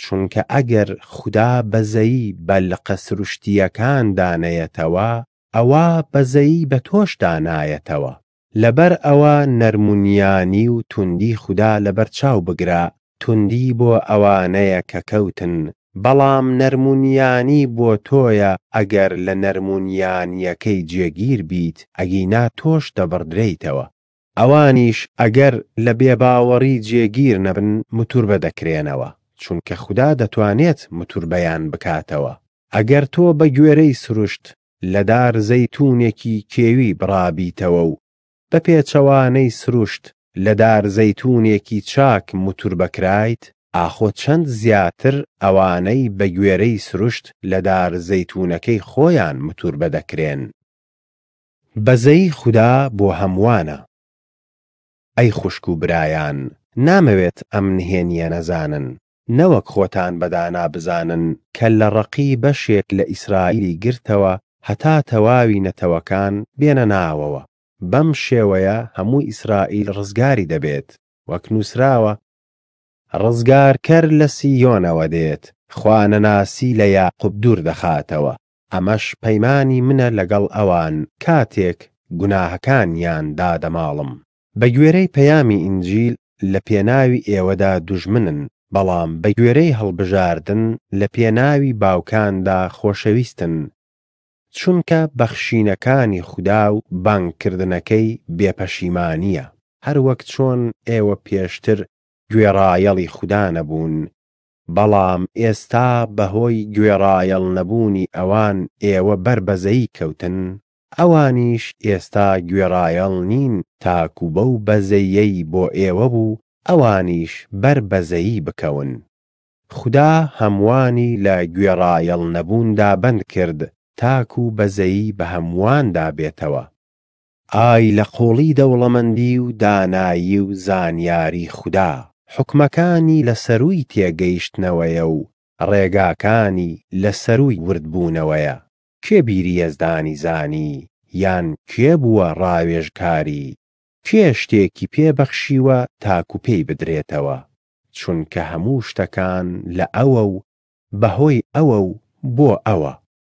چونکە ئەگەر خوددا بەزەیی بە لەقە سروشتیەکان دانەیەتەوە ئەوە بەزەیی بە تۆش دانایەتەوە لەبەر ئەوە نەرمونیانی و توندی خوددا لەبەر چاو بگرا توندی بۆ ئەوانەیە کە کەوتن بەڵام نەرمونیانی بۆ تۆیە ئەگەر لە نەرمونیانیەکەی جێگیر بیت ئەگینا تۆش دەبڕدرێیتەوە ئەوانیش ئەگەر لە بێباوەڕی جێگیر نەبن متوربە دەکرێنەوە چونکە خوددا دەتوانێت متوربەیان بکاتەوە ئەگەر تۆ بە گوێرەی سروشت لەدار زەیتونێکی کێوی بڕابیتەوە و بە پێچەوانەی سروشت لە دار زەیتونێکی چاک موتور بەکرایت ئاخۆ چەند زیاتر ئەوانەی بە گوێرەی سروشت لە دار زەیتونەکەی خۆیان موتور بەدەکرێن بەزەی خوددا بۆ هەمووانە ئەی خوشک و برایان نامەوێت ئەم نهێنیە نەزانن نەوەک خۆتان بەدانا بزانن کە لە ڕقی بەشێک لە ئیسرائیلی گرتەوە هەتا تەواوی نەتەوەکان بێنە ناوەوە بەم شێوەیە هەموو ئیسرائیل ڕزگاری دەبێت وەک نووسراوە ڕزگارکەر لە سیۆنەوە دێت خوانەناسی لە یاقوب دوور دەخاتەوە ئەمەش پەیمانی منە لەگەڵ ئەوان کاتێک گوناهەکانیان دادەماڵم بە گوێرەی پەیامی ئینجیل لە پێناوی ئێوەدا دوژمنن بەڵام بە گوێرەی هەڵبژاردن لە پێناوی باوکاندا خۆشەویستن چونکە بەخشینەکانی خودا و بانکردنەکەی بێپەشیمانیە هەر وەک چۆن ئێوە پێشتر گوێڕایەڵی خودا نەبوون بەڵام ئێستا بەهۆی گوێڕایەڵ نەبوونی ئەوان ئێوە بربەزەی کەوتن ئەوانیش ئێستا گوێڕایەڵ نین تاکوبە و بەزەیەی بۆ ئێوە بوو ئەوانیش بربەزەیی بکەون خدا هەموانی لە گوێڕایەڵ نەبووندا بند کرد تاک و بەزەیی بە هەمواندا بێتەوە ئای لە قۆڵی دەوڵەمەندی و دانایی و زانیاری خوددا حکمەکانی لە سەروی تێگەیشتنەوەیە و ڕێگاکانی لە سەروی وردبوونەوەیە کێ بیری ئەزدانی زانی یان کێ بووە ڕاوێژکاری کێ شتێکی پێبەخشیوە تاکوپێی بدرێتەوە چونکە هەموو شتەکان لە ئەوە و بەهۆی ئەوە و بۆ ئەوە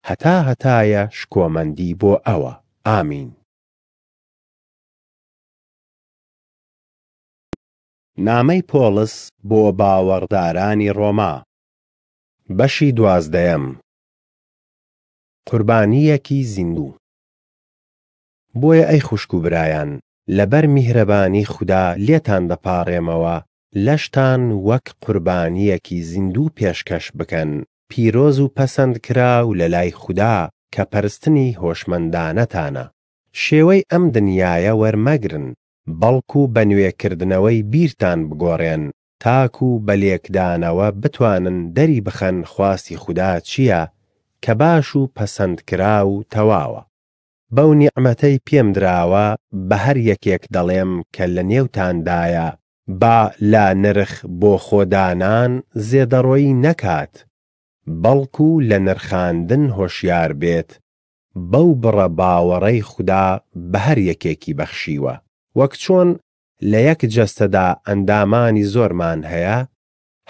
هەتا هەتایە شکۆمەندی بۆ ئەوە ئامین نامەی پۆلس بۆ باوەڕدارانی ڕۆما بەشی دوازدەم قوربانیەکی زیندوو بۆیە ئەی خوشک و برایان لەبەر میهرەبانی خوددا لێتان دەپاڕێمەوە لەشتان وەک قوربانیەکی زیندوو پێشکەش بکەن پیرۆز و پەسەندکرا و لە لای خوددا کە پەرستنی هۆشمەندانەتانە شێوەی ئەم دنیاە وەرمەگرن بەڵکو و بە نوێکردنەوەی بیرتان بگۆڕێن تاک و بە لێکدانەوە بتوانن دەری بخەن خواستی خوددا چییە کە باش و پەسەندکرا و تەواوە بەو نیعمەتەی پێم دراوە بە هەر یەکێک دەڵێم کە لە نێوتاندایە با لا نرخ بۆ خۆدانان زێدەڕۆیی نەکات بەڵکو لە نرخاندن هۆشیار بێت بەو بڕە باوەڕەی خوددا بە هەر یەکێکی بەخشیوە وەک چۆن لە یەک جەستەدا ئەندامانی زۆرمان هەیە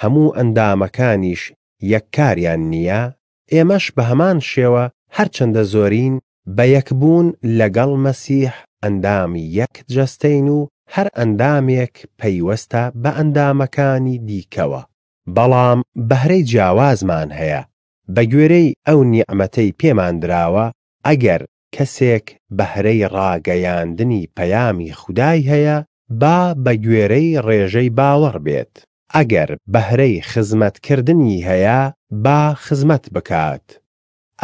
هەموو ئەندامەکانیش یەککاریان نییە ئێمەش بە هەمان شێوە هەرچەندە زۆرین بە یەکبوون لەگەڵ مەسیح ئەندامی یەک جەستین و هەر ئەندامێک پەیوەستە بە ئەندامەکانی دیکەوە بەڵام بەهرەی جیاوازمان هەیە بە گوێرەی ئەو نیعممەەی پێماندراوە ئەگەر کەسێک بەهرەی ڕاگەیاندنی پەیامی خودای هەیە با بە گوێرەی ڕێژەی باوەڕ بێت ئەگەر بەهرەی خزمەتکردنی هەیە با خزمەت بکات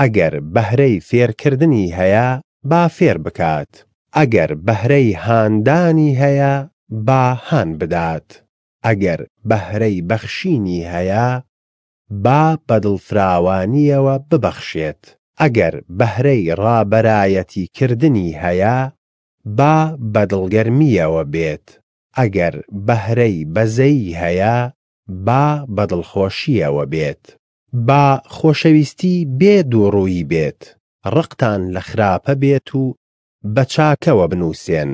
ئەگەر بەهرەی فێرکردنی هەیە با فێر بکات ئەگەر بەهرەی هاندانی هەیە با هان بدات ئەگەر بەهرەی بەخشینی هەیە با بەدڵفراوانیەوە ببەخشێت ئەگەر بەهرەی ڕابەرایەتی کردنی هەیە با بەدڵگەرمیەوە بێت ئەگەر بەهرەی بەزەی هەیە با بەدڵخۆشیەوە بێت با خۆشەویستی بێ دووڕووی بێت ڕقتان لە خراپە بێت و بە چاکەوە بنووسێن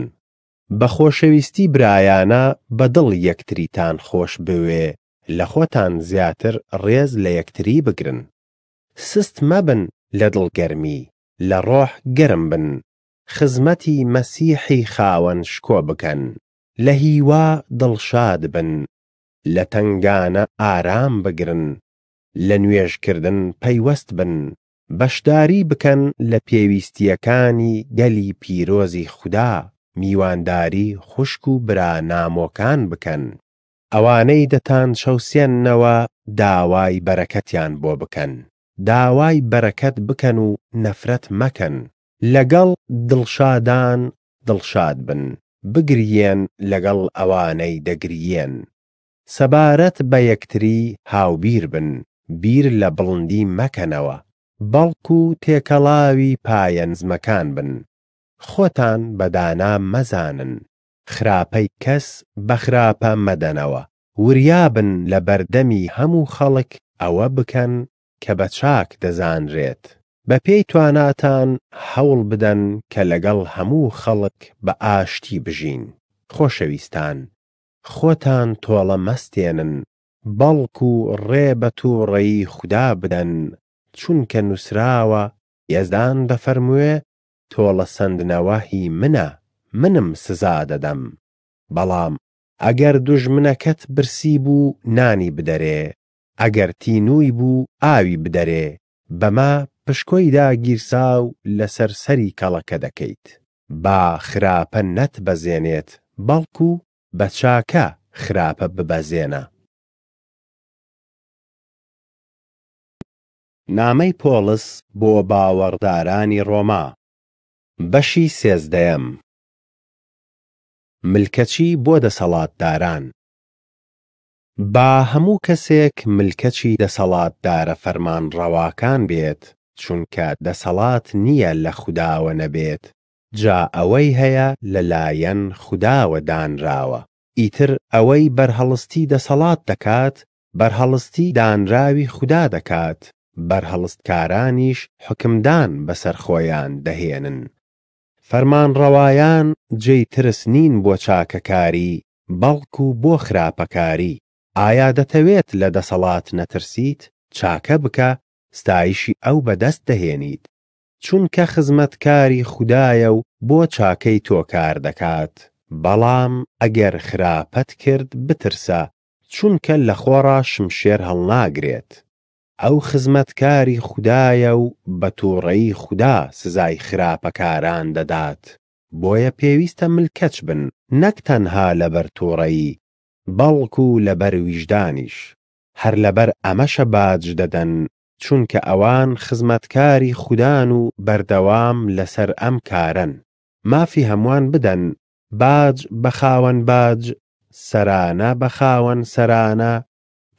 بە خۆشەویستی برایانە بەدڵ یەکتریتان خۆش بوێ لە خۆتان زیاتر ڕێز لە یەکتری بگرن سست مەبن لە دڵگەرمی لە ڕۆح گەرم بن خزمەتی مەسیحی خاوەن شکۆ بکەن لە هیوا دڵشاد بن لە تنگانە ئارام بگرن لە نوێژکردن پەیوەست بن بەشداری بکەن لە پێویستیەکانی گەلی پیرۆزی خوددا میوانداری خوشک و برا نامۆکان بکەن ئەوانەی دەتان شەوسێننەوە داوای بەرەکەتیان بۆ بکەن داوای بەرەکەت بکەن و نەفرەت مەکەن لەگەڵ دڵشادان دڵشاد بن بگریەن لەگەڵ ئەوانەی دەگریەن سەبارەت بە یەکتری هاوبیر بن بیر لە بڵندی مەکەنەوە بەڵکو و تێکەڵاوی پایەنزمەکان بن خۆتان بەدانا مەزانن خراپەی کەس بە خراپە مەدەنەوە وریابن لە بەردەمی هەموو خەڵک ئەوە بکەن کە بە چاک دەزانرێت بە پێی تواناتان هەوڵ بدەن کە لەگەڵ هەموو خەڵک بە ئاشتی بژین خۆشەویستان خۆتان تۆڵە مەستێنن بەڵک و ڕێبە و ڕێی خوددا بدەن چونکە نووسراوە یەزدان دەفەرموێ تۆڵە سندنەوەهی منە منم سزا دەدەم بەڵام ئەگەر دوژمنەکەت برسی بوو نانی بدەرێ ئەگەر تینووی بوو ئاوی بدەرێ بەما پشکۆیدا گیرساو لەسەر سەری کەڵەکە دەکەیت با خراپە نەت بەزێنێت بەڵکو بە چاکە خراپە ببەزێنە نامەی پۆلس بۆ باوەڕدارانی ڕۆما بەشی سێزدەیەم ملکەچی بۆ دەسەڵاتداران با هەموو کەسێک ملکەچی دەسەڵاتدارە فەرمانڕەواکان بێت چونکە دەسەڵات نییە لە خودداوە نەبێت جا ئەوەی هەیە لەلایەن خودداوە دانراوە ئیتر ئەوەی بەرهەڵستی دەسەڵات دەکات بەرهەڵستی دانراوی خوددا دەکات بەرهەڵستکارانیش حکمدان بەسەر خۆیان دەهێنن فەرمانڕەوایان جێی ترس نین بۆ چاکەکاری بەڵکو بۆ خراپەکاری ئایا دەتەوێت لە دەسەڵات نەترسیت چاکە بکە ستایشی ئەو بەدەست دەهێنیت چونکە خزمەتکاری خوددایە و بۆ چاکەی تۆکار دەکات بەڵام ئەگەر خراپەت کرد بترسە چونکە لە خۆڕا شمشێر هەڵناگرێت ئەو خزمەتکاری خوددایە و بە تووڕەی خوددا سزای خراپەکاران دەدات بۆیە پێویستە ملکەچ بن نەک تەنها لەبەر تووڕەیی بەڵکو لەبەر ویژدانیش هەر لەبەر ئەمەشە باج دەدەن چونکە ئەوان خزمەتکاری خوددان و بەردەوام لەسەر ئەم کارن مافی هەمووان بدەن باج بە خاوەن باج سەرانە بە خاوەن سەرانە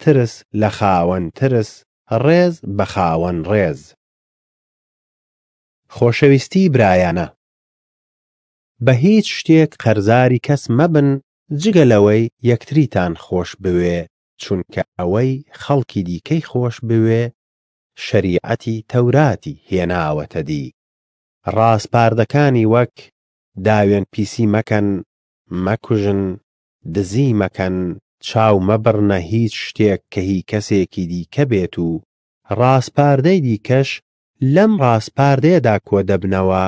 ترس لە خاوەن ترس ڕێز بە خاوەن ڕێز خۆشەویستی برایانە بە هیچ شتێک قەرزاری کەس مەبن جگە لەوەی یەکتریتان خۆش بوێ چونکە ئەوەی خەڵکی دیکەی خۆش بوێ شەریعەتی تەوراتی هێناوەتە دی ڕاستپاردەکانی وەک داوێن پیسی مەکەن مەکوژن دزی مەکەن چاو مەبڕنە هیچ شتێک کە هی کەسێکی دیکە بێت و ڕاستپاردەی دیکەش لەم ڕاستپاردەیەدا کۆ دەبنەوە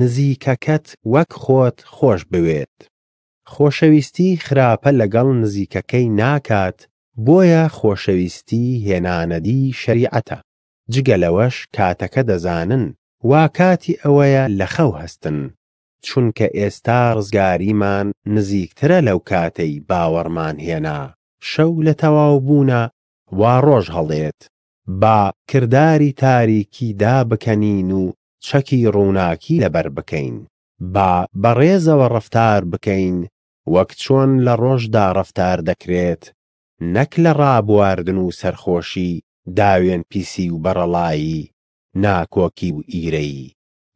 نزیکەکەت وەک خۆت خۆش بوێت خۆشەویستی خراپە لەگەڵ نزیکەکەی ناکات بۆیە خۆشەویستی هێنانەدی شەریعەتە جگەلەوەش کاتەکە دەزانن وا کاتی ئەوەیە لە خەو هەستن چونکە ئێستا ڕزگاریمان نزیکترە لەو کاتەی باوەڕمان هێنا شەو لە تەواو بوونە وا ڕۆژ هەڵێت با کردداری تاریکی دابکەنین و چەکی ڕووناکی لەبەر بکەین با بەڕێزەوە ڕفتار بکەین وەک چۆن لە ڕۆژدا ڕفتار دەکرێت نەک لە ڕابواردن و سەرخۆشی داوێن پیسی و بەرەڵایی ناکۆکی و ئیرەی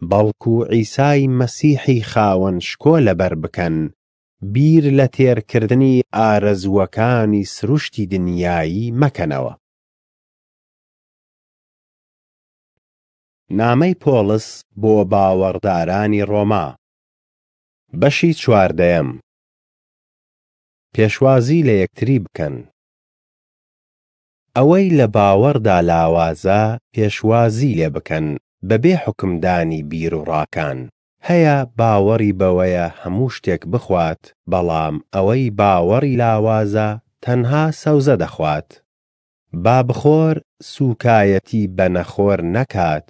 بەڵکو عیسای مەسیحی خاوەن شکۆ لەبەر بکەن بیر لە تێرکردنی ئارەزوەکانی سروشتی دنیایی مەکەنەوە نامەی پۆلس بۆ باوەڕدارانی ڕۆما بەشی چواردەیەم پێشوازی لە یەکتری بکەن ئەوەی لە باوەڕدا لاوازە پێشوازی لێ بکەن بەبێ حکمدانی بیر و ڕاکان هەیە باوەڕی بەوەیە هەموو شتێک بخوات بەڵام ئەوەی باوەڕی لاوازە تەنها سەوزە دەخوات با بخۆر سوکایەتی بە نەخۆر نەکات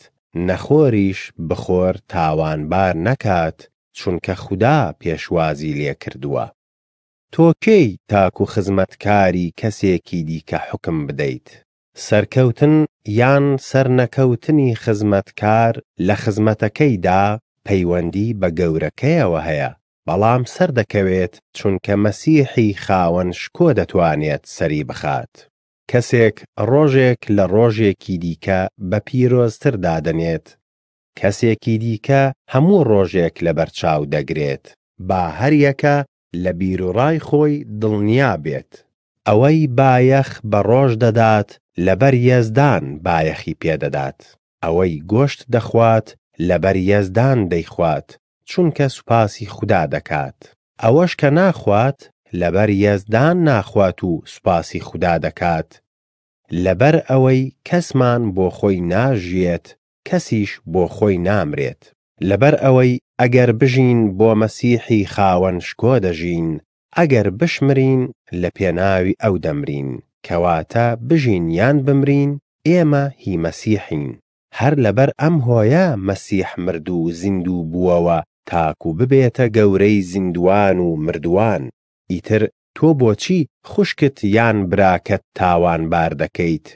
نەخۆریش بخۆر تاوانبار نەکات چونکە خوددا پێشوازی لێ کردووە تۆ کەی تاکو خزمەتکاری کەسێکی دیکە حکم بدەیت سەرکەوتن یان سەرنەکەوتنی خزمەتکار لە خزمەتەکەیدا پەیوەندی بە گەورەکەیەوە هەیە بەڵام سەر دەکەوێت چونکە مەسیحی خاوەن شکۆ دەتوانێت سەری بخات کەسێک ڕۆژێک لە ڕۆژێکی دیکە بە پیرۆزتر دادنێت کەسێکی دیکە هەموو ڕۆژێک لە بەرچاو دەگرێت با هەریەکە لە بیرروڕای خۆی دڵنیا بێت ئەوەی بایەخ بە ڕۆژ دەدات لەبەر یەزدان بایەخی پێدەدات ئەوەی گۆشت دەخوات لەبەر یەزدان دەیخوات چونکە سوپاسی خوددا دەکات ئەوەش کە ناخوات لەبەر یەزدان ناخوات و سوپاسی خوددا دەکات لەبەر ئەوەی کەسمان بۆ خۆی ناژێت کەسیش بۆ خۆی نامرێت لەبەر ئەوەی ئەگەر بژین بۆ مەسیحی خاوەن شکۆ دەژین ئەگەر بشمرین لە پێناوی ئەو دەمرین کەواتە بژین یان بمرین ئێمە هی مەسیحین هەر لەبەر ئەم هۆیە مەسیح مرد و زیندوو بووەوە تاکو ببێتە گەورەی زیندوان و مردووان ئیتر تۆ بۆچی خوشکت یان براکەت تاوانبار دەکەیت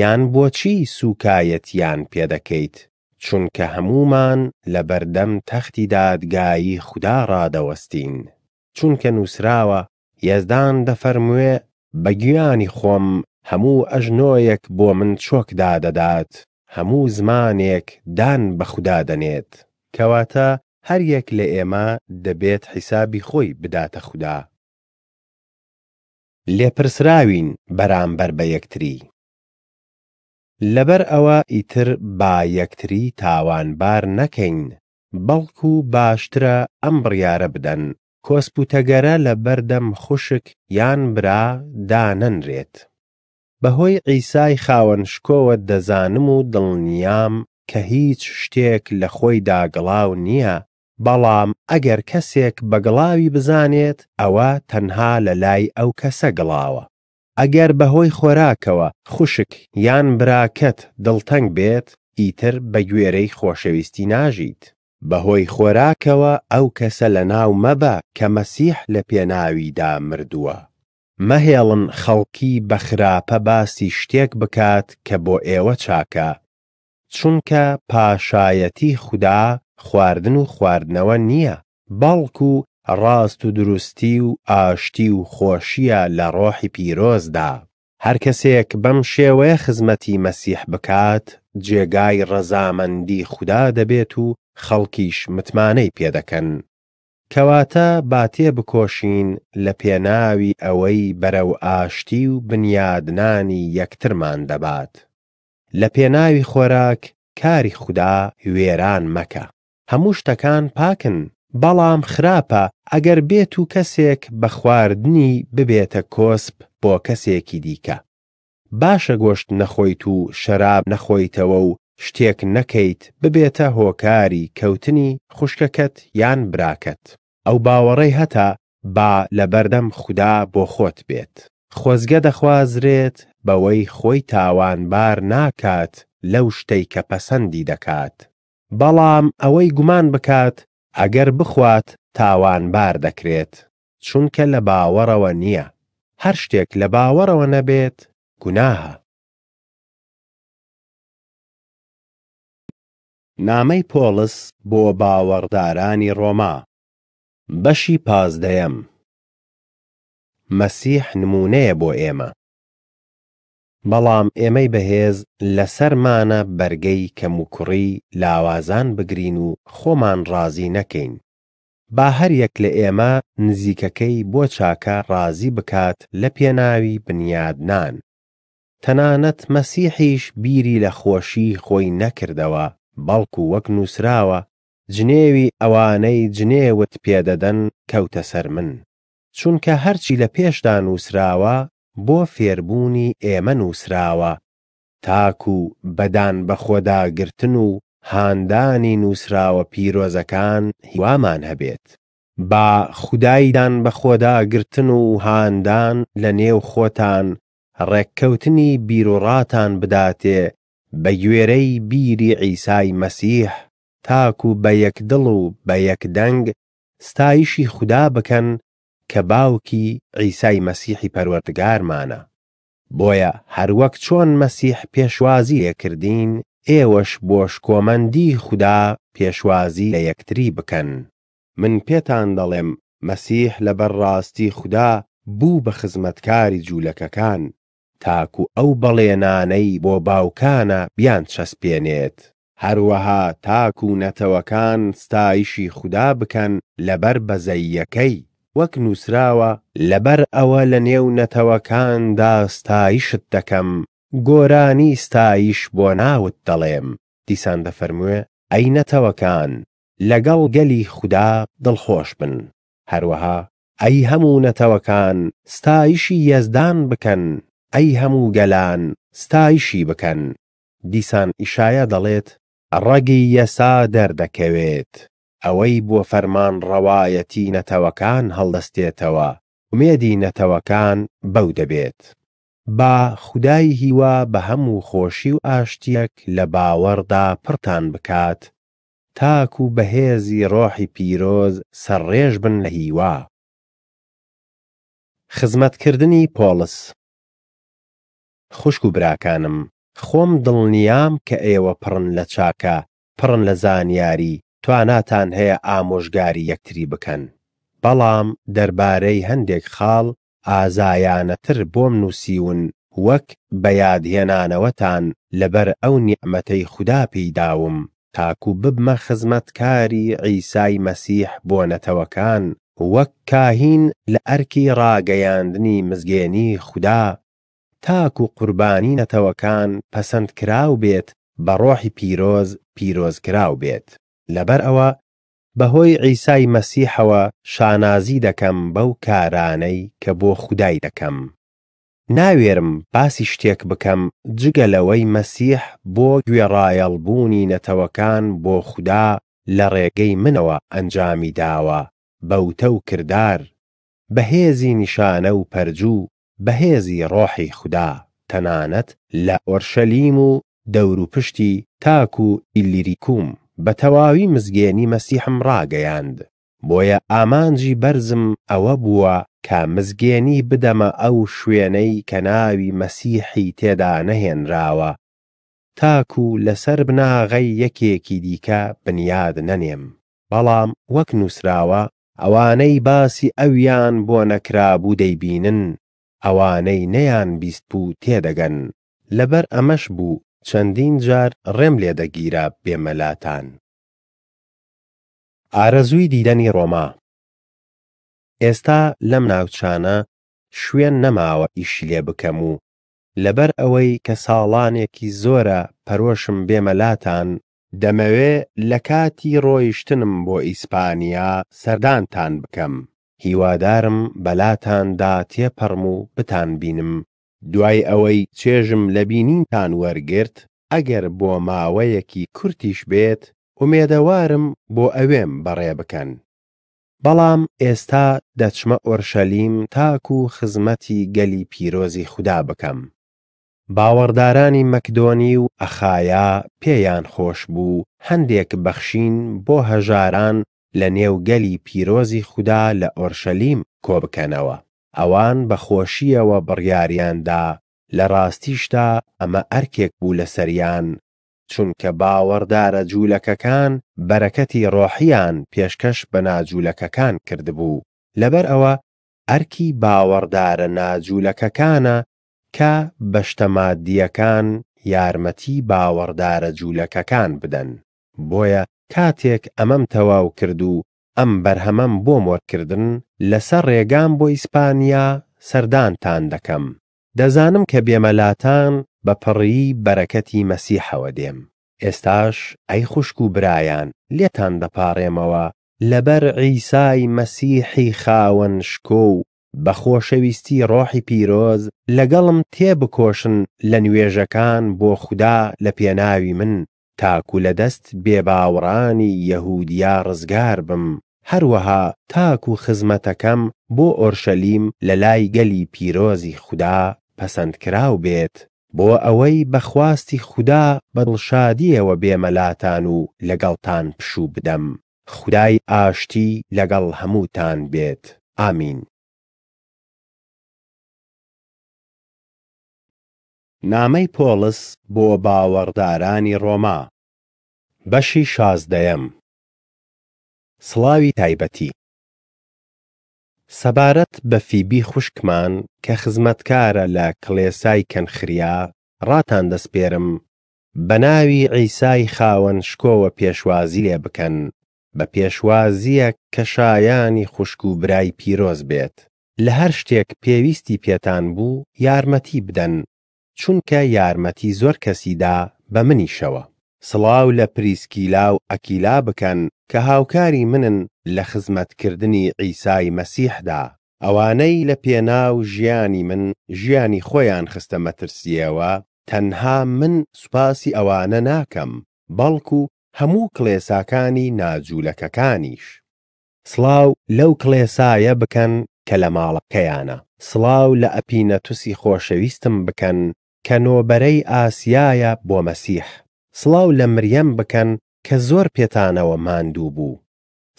یان بۆچی سوکایەتیان پێدەکەیت چونکە هەمومان لە بەردەم تەختی دادگایی خوددا ڕادەوەستین چونکە نووسراوە یەزدان دەفەرموێ بە گویانی خۆم هەموو ئەژنۆیەک بۆ من چۆکدا دەدات هەموو زمانێک دان بە خودا دەنێت کەواتە هەر یەک لە ئێمە دەبێت حیسابی خۆی بداتە خودا لێپرسراوین بەرامبەر بە یەکتری لەبەر ئەوە ئیتر با یەکتری تاوانبار نەکەین بەڵکو باشترە ئەم بڕیارە بدەن کۆسپوتەگەرە لە بەردەم خوشک یان برا دانەنرێت. بەهۆی ئیسای خاوەن شکۆوە دەزانم و دڵنیام کە هیچ شتێک لە خۆی داگڵاو نییە بەڵام ئەگەر کەسێک بەگڵاوی بزانێت ئەوە تەنها لە لای ئەو کەسە گڵاوە ئەگەر بەهۆی خۆراکەوە خوشک یان براکەت دڵتەنگ بێت ئیتر بە گوێرەی خۆشەویستی ناژیت بەهۆی خۆراکەوە ئەو کەسە لە ناو مەبە کە مەسیح لە پێناویدا مردووە. مەهێڵن خەڵکی بە خراپە باسی شتێک بکات کە بۆ ئێوە چاکە، چونکە پاشایەتی خوددا خواردن و خواردنەوە نییە، بەڵکو ڕاست و دروستی و ئاشتی و خۆشیە لە ڕۆحی پیرۆزدا. هەر کەسێک بەم شێوەیە خزمەتی مەسیح بکات، جێگای ڕەزامەندی خوددا دەبێت و خەڵکیش متمانەی پێدەکەن کەواتە باتێ بکۆشین لە پێناوی ئەوەی بەرەو ئاشتی و بنیادنانی یەکترمان دەبات لە پێناوی خۆراک کاری خوددا وێران مەکە هەموو شتەکان پاکن بەڵام خراپە ئەگەر بێت و کەسێک بە خواردنی ببێتە کۆسپ بۆ کەسێکی دیکە باشە گۆشت نەخۆیت و شەراب نەخۆیتەوە و شتێک نەکەیت ببێتە هۆکاری کەوتنی خوشکەکەت یان براکەت ئەو باوەڕەی هەتا با لەبەردەم خوددا بۆ خۆت بێت خۆزگە دەخوازرێت بەوەی خۆی تاوانبار ناکات لەو شتەی کە پەسەندی دەکات بەڵام ئەوەی گومان بکات ئەگەر بخوات تاوانبار دەکرێت چونکە لە باوەڕەوە نییە هەر شتێک لە باوەڕەوە نەبێت گوناهە نامەی پۆلس بۆ باوەڕدارانی ڕۆما بەشی پازدەیەم مەسیح نمونەیە بۆ ئێمە بەڵام ئێمەی بەهێز لەسەرمانە بەرگەی کەم و کوڕی لاوازان بگرین و خۆمان ڕازی نەکەین با هەریەک لە ئێمە نزیکەکەی بۆ چاکە ڕازی بکات لە پێناوی بنیادنان تەنانەت مەسیحیش بیری لە خۆشی خۆی نەکردەوە بەڵکو وەک نووسراوە جنێوی ئەوانەی جنێوت پێدەدەن کەوتە سەر من چونکە هەرچی لە پێشدا نووسراوە بۆ فێربوونی ئێمە نووسراوە تاکو بەدان بەخۆداگرتن و هاندانی نووسراوە پیرۆزەکان هیوامان هەبێت با خودایدان بەخۆداگرتن و هاندان لە نێو خۆتان ڕێککەوتنی بیرۆڕاتان بداتێ بە گوێرەی بیری عیسای مەسیح تاکو بە یەکدڵ و بە یەکدەنگ ستایشی خوددا بکەن کە باوکی عیسای مەسیحی پەروەردگارمانە بۆیە هەروەک چۆن مەسیح پێشوازی لێکردین ئێوەش بۆش کۆمەندی خوددا پێشوازی لە یەکتری بکەن من پێتان دەڵێم مەسیح لە بەرڕاستی خوددا بوو بە خزمەتکاری جوولەکەکان تاکو ئەو بەڵێنانەی بۆ باوکانە بیان چەسپێنێت هەروەها تاکو نەتەوەکان ستایشی خوددا بکەن لەبەر بەزەیەکەی وەک نووسراوە لەبەر ئەوە لە نێو نەتەوەکاندا ستایشت دەکەم گۆرانی ستایش بۆ ناوت دەڵێم دیسان دەفەرموێ ئەی نەتەوەکان لەگەڵ گەلی خوددا دڵخۆش بن هەروەها ئەی هەموو نەتەوەکان ستایشی یەزدان بکەن ئەی هەموو گەلان ستایشی بکەن دیسان ئیشایە دەڵێت ڕەگی یەسا دەردەکەوێت ئەوەی بۆ فەرمان ڕەوایەتی نەتەوەکان هەڵدەستێتەوە ومێدی نەتەوەکان بەو دەبێت با خودای هیوا بە هەموو خۆشی و ئاشتیەک لە باوەڕدا پڕتان بکات تاک و بەهێزی ڕۆحی پیرۆز سەرڕێژ بن لە هیوا خزمەتکردنی پۆلس خوشک و براکانم خۆم دڵنیام کە ئێوە پڕن لە چاکە پڕن لە زانیاری تواناتان هەیە ئامۆژگاری یەکتری بکەن بەڵام دەربارەی هەندێک خاڵ ئازایانەتر بۆم نووسیون وەک بەیادهێنانەوەتان لەبەر ئەو نیعممەەی خوددا پێیداوم تاکو ببمە خزمەتکاری عیسای مەسیح بۆ نەتەوەکان وەک کاهین لە ئەرکی ڕاگەیاندنی مزگێنی خوددا تاک و قوربانی نەتەوەکان پەسەند کراو بێت بە ڕۆحی پیرۆز پیرۆز کراو بێت لەبەر ئەوە بەهۆی عیسای مەسیحەوە شانازی دەکەم بەو کارانەی کە بۆ خودای دەکەم ناوێرم باسی شتێک بکەم جگە لەوەی مەسیح بۆ گوێڕایەڵبوونی نەتەوەکان بۆ خوددا لە ڕێگەی منەوە ئەنجامی داوە بەوتە و کردار بەهێزی نیشانە و پەرجوو بەهێزی ڕۆحی خوددا تەنانەت لە ئۆرشەلیم و دەوروپشتی تاک و ئیلیریکوم بە تەواوی مزگێنی مەسیحم ڕاگەیاند بۆیە ئامانجی بەرزم ئەوە بووە کە مزگێنی بدەمە ئەو شوێنەی کە ناوی مەسیحی تێدا نەهێنراوە تاک و لەسەر بناغی یەکێکی دیکە بنیاد نەنێم بەڵام وەک نووسراوە ئەوانەی باسی ئەویان بۆ نەکرابوو دەیبینن ئەوانەی نەیان بیست بوو تێدەگەن لەبەر ئەمەش بوو چەندین جار ڕێم لێدەگیرە بێمەلاتان ئارەزووی دیدەنی ڕۆما ئێستا لەم ناوچانە شوێن نەماوە ئیشی لێ بکەم و لەبەر ئەوەی کە ساڵانێکی زۆرە پەرۆشم بێمەلاتان دەمەوێ لە کاتی ڕۆیشتنم بۆ ئیسپانیا سەردانتان بکەم هیوادارم بەلاتاندا تێپەڕم و بتان بینم دوای ئەوەی چێژم لە بینینتان وەرگرت ئەگەر بۆ ماوەیەکی کورتیش بێت ومێدەوارم بۆ ئەوێم بەڕێ بکەن بەڵام ئێستا دەچمە ئۆرشەلیم تاک و خزمەتی گەلی پیرۆزی خوددا بکەم باوەڕدارانی مەکدۆنی و ئەخایا پێیان خۆش بوو هەندێک بەخشین بۆ هەژاران لە نێوگەلی پیرۆزی خوددا لە ئۆرشەلیم کۆبکەنەوە ئەوان بە خۆشیەوە بڕیاریاندا لە ڕاستیشدا ئەمە ئەرکێک بوو لە سەریان چونکە باوەڕدارە جوولەکەکان بەرەکەتی ڕۆحیان پێشکەش بە ناجوولەکەکان کردبوو لەبەر ئەوە ئەرکی باوەڕدارە ناجوولەکەکانە کە بەشتەمادیەکان یارمەتی باوەڕدارە جوولەکەکان بدەن بۆیە کاتێک ئەمەم تەواو کرد و ئەم بەرهەمەم بۆم وەرکردن لەسەر ڕێگام بۆ ئیسپانیا سەردانتان دەکەم دەزانم کە بێمەلاتان بەپەڕی بەرەکەتی مەسیحەوە دێم ئێستاش ئەی خوشک و برایان لێتان دەپارێمەوە لەبەر عیسای مەسیحی خاوەن شکۆ و بە خۆشەویستی ڕۆحی پیرۆز لەگەڵم تێبکۆشن لە نوێژەکان بۆ خوددا لە پێناوی من تاکو لە دەست بێباوڕانی یەهودیا ڕزگار بم هەروەها تاک و خزمەتەکەم بۆ ئۆرشەلیم لە لای گەلی پیرۆزی خوددا پەسەندکراو بێت بۆ ئەوەی بەخواستی خوددا بەدڵشادیەوە بێمەلاتان و لەگەڵتان پشوو بدەم خدای ئاشتی لەگەڵ هەمووتان بێت ئامین نامەی پۆلس بۆ باوەڕدارانی ڕۆما بەشی شازدەیەم سڵاوی تایبەتی سەبارەت بە فیبی خوشکمان کە خزمەتکارە لە کڵێسای کەنخریا ڕاتان دەستپێرم بە ناوی عیسای خاوەن شکۆوە پێشوازی لێ بکەن بە پێشوازیە کە شایانی خوشک و برای پیرۆز بێت لە هەر شتێک پێویستی پێتان بوو یارمەتی بدەن چونکە یارمەتی زۆر کەسیدا بە منیشەوە سڵاو لە پریسکیلا و ئەکیلا بکەن کە هاوکاری منن لە خزمەتکردنی ئیسای مەسیحدا ئەوانەی لە پێناو ژیانی من ژیانی خۆیان خستە مەترسیەوە تەنها من سوپاسی ئەوانە ناکەم بەڵکو هەموو کلێساکانی ناجوولەکەکانیش سڵاو لەو کلێسایە بکەن کە لە ماڵەکەیانە سڵاو لە ئەپینەتوسی خۆشەویستم بکەن کە نۆبەرەی ئاسیایە بۆ مەسیح سڵاو لە مریەم بکەن کە زۆر پێتانەوە ماندوو بوو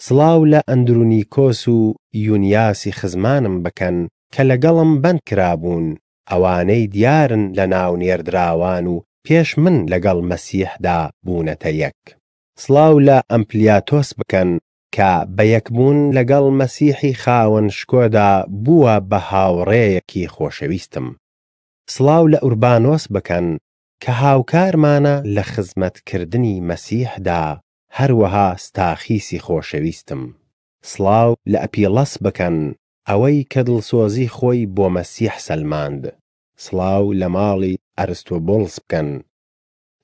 سڵاو لە ئەندرونیکۆس و یونیاسی خزمانم بکەن کە لەگەڵم بند کرابوون ئەوانەی دیارن لە ناو نێردراوان و پێش من لەگەڵ مەسیحدا بوونەتە یەک سڵاو لە ئەمپلیاتۆس بکەن کە بە یەکبوون لەگەڵ مەسیحی خاوەن شکۆدا بووە بە هاوڕێیەکی خۆشەویستم سڵاو لە ئوربانۆس بکەن کە هاوکارمانە لە خزمەتکردنی مەسیحدا هەروەها ستاخیسی خۆشەویستم سڵاو لە ئەپیلەس بکەن ئەوەی کە دڵسۆزی خۆی بۆ مەسیح سەلماند سڵاو لە ماڵی ئەرستۆبۆڵس بکەن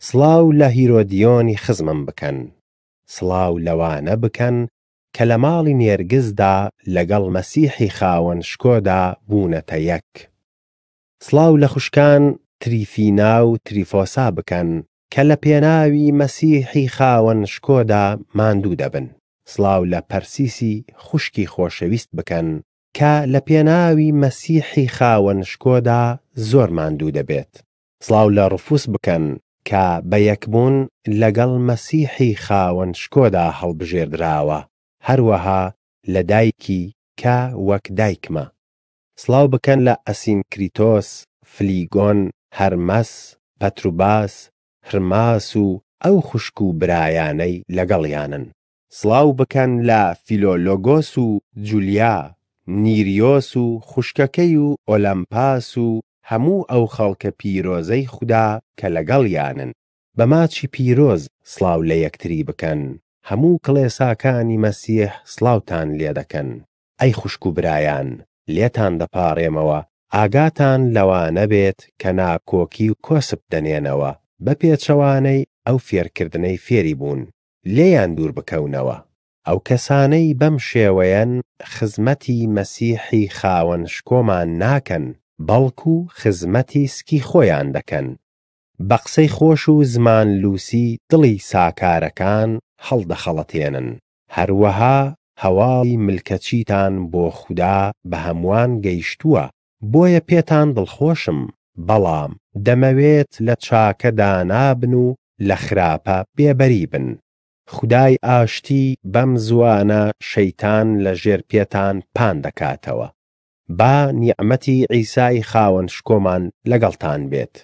سڵاو لە هیرۆدیۆنی خزمم بکەن سڵاو لەوانە بکەن کە لە ماڵی نێرگزدا لەگەڵ مەسیحی خاوەن شکۆدا بوونەتە یەک سڵاو لە خوشکان تریفینا و تریفۆسا بکەن کە لە پێناوی مەسیحی خاوەن شکۆدا ماندوو دەبن سڵاو لە پەرسیسی خوشکی خۆشەویست بکەن کە لە پێناوی مەسیحی خاوەن شکۆدا زۆر ماندوو دەبێت سڵاو لە ڕفوس بکەن کە بە یەکبوون لەگەڵ مەسیحی خاوەن شکۆدا هەڵبژێردراوە هەروەها لە دایکی کە وەک دایکمە سلااو بکەن لە ئەسینکریتۆس فلیگۆن هەرمەس پەتروباس هەرماس و ئەو خوشک و برایانەی لەگەڵیانن سلااو بکەن لە فیلۆلۆگۆس و جولیا نیریۆس و خوشکەکەی و ئۆلەمپاس و هەموو ئەو خەڵکە پیرۆزەی خوددا کە لەگەڵیانن بە ماچی پیرۆز سلااو لە یەکتری بکەن هەموو کڵێساکانی مەسیح سلااوان لێ دەکەن ئەی خوشک و برایان لێتان دەپاڕێمەوە ئاگاتان لەوانە بێت کە ناکۆکی و کۆسب دەنێنەوە بە پێچەوانەی ئەو فێرکردنەی فێری بوون لێیان دوور بکەونەوە ئەو کەسانەی بەم شێوەیەن خزمەتی مەسیحی خاوەن شکۆمان ناکەن بەڵکو و خزمەتی سکی خۆیان دەکەن بە قسەی خۆش و زمان لوسی دڵی ساکارەکان هەڵدەخەڵەتێنن هەروەها هەواڵی ملکەچیتان بۆ خوددا بە هەمووان گەیشتووە بۆیە پێتان دڵخۆشم بەڵام دەمەوێت لە چاکەدا نابن و لە خراپە بێبەری بن خدای ئاشتی بەم زوانە شەیتان لە ژێر پێتان پان دەکاتەوە با نیعممەتی ئیسای خاوەن شکۆمان لەگەڵتان بێت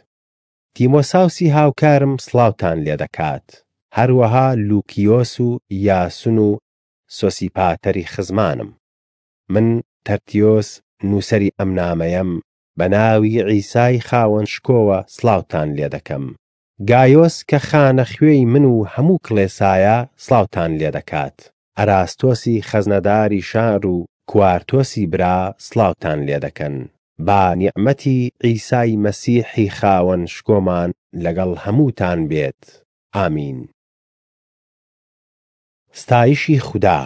تیمۆساوسی هاوکارم سلااوان لێ دەکات هەروەها لوکیۆس و یاسون و سۆسیپاتەری خزمانم من تەرتیۆس نووسری ئەم نامەیەم بە ناوی عیسای خاوەن شکۆوە سلااوان لێ دەکەم گایۆس کە خانە خوێی من و هەموو کلێسایە سلااوان لێ دەکات ئەراستۆسی خەزنەداری شار و کوارتۆسی برا سلااوان لێ دەکەن با نیعممەتی ئیسای مەسیحی خاوەن شکۆمان لەگەڵ هەمووتان بێت ئامین ستایشی خوددا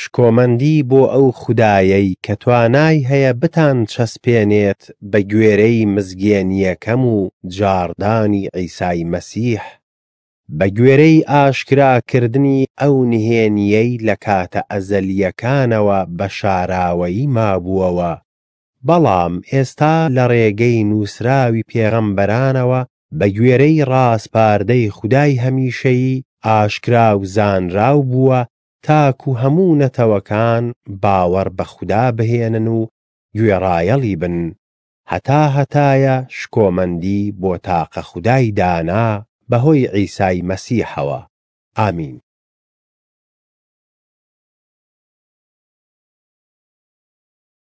شکۆمەندی بۆ ئەو خودایەی کە توانای هەیە بتان چەسپێنێت بە گوێرەی مزگێنیەکەم و جاردانی ئەیسای مەسیح بە گوێرەی ئاشکراکردنی ئەو نهێنیەی لە کاتە ئەزەلیەکانەوە بە شاراوەی مابووەوە بەڵام ئێستا لە ڕێگەی نووسراوی پێغەمبەرانەوە بە گوێرەی ڕاستپاردەی خودای هەمیشەیی ئاشکرا و زانراو بووە تاکو هەموو نەتەوەکان باوەڕ بە خوددا بهێنن و گوێڕایەڵی بن هەتا هەتایە شکۆمەندی بۆ تاقە خودای دانا بەهۆی عیسای مەسیحەوە ئامین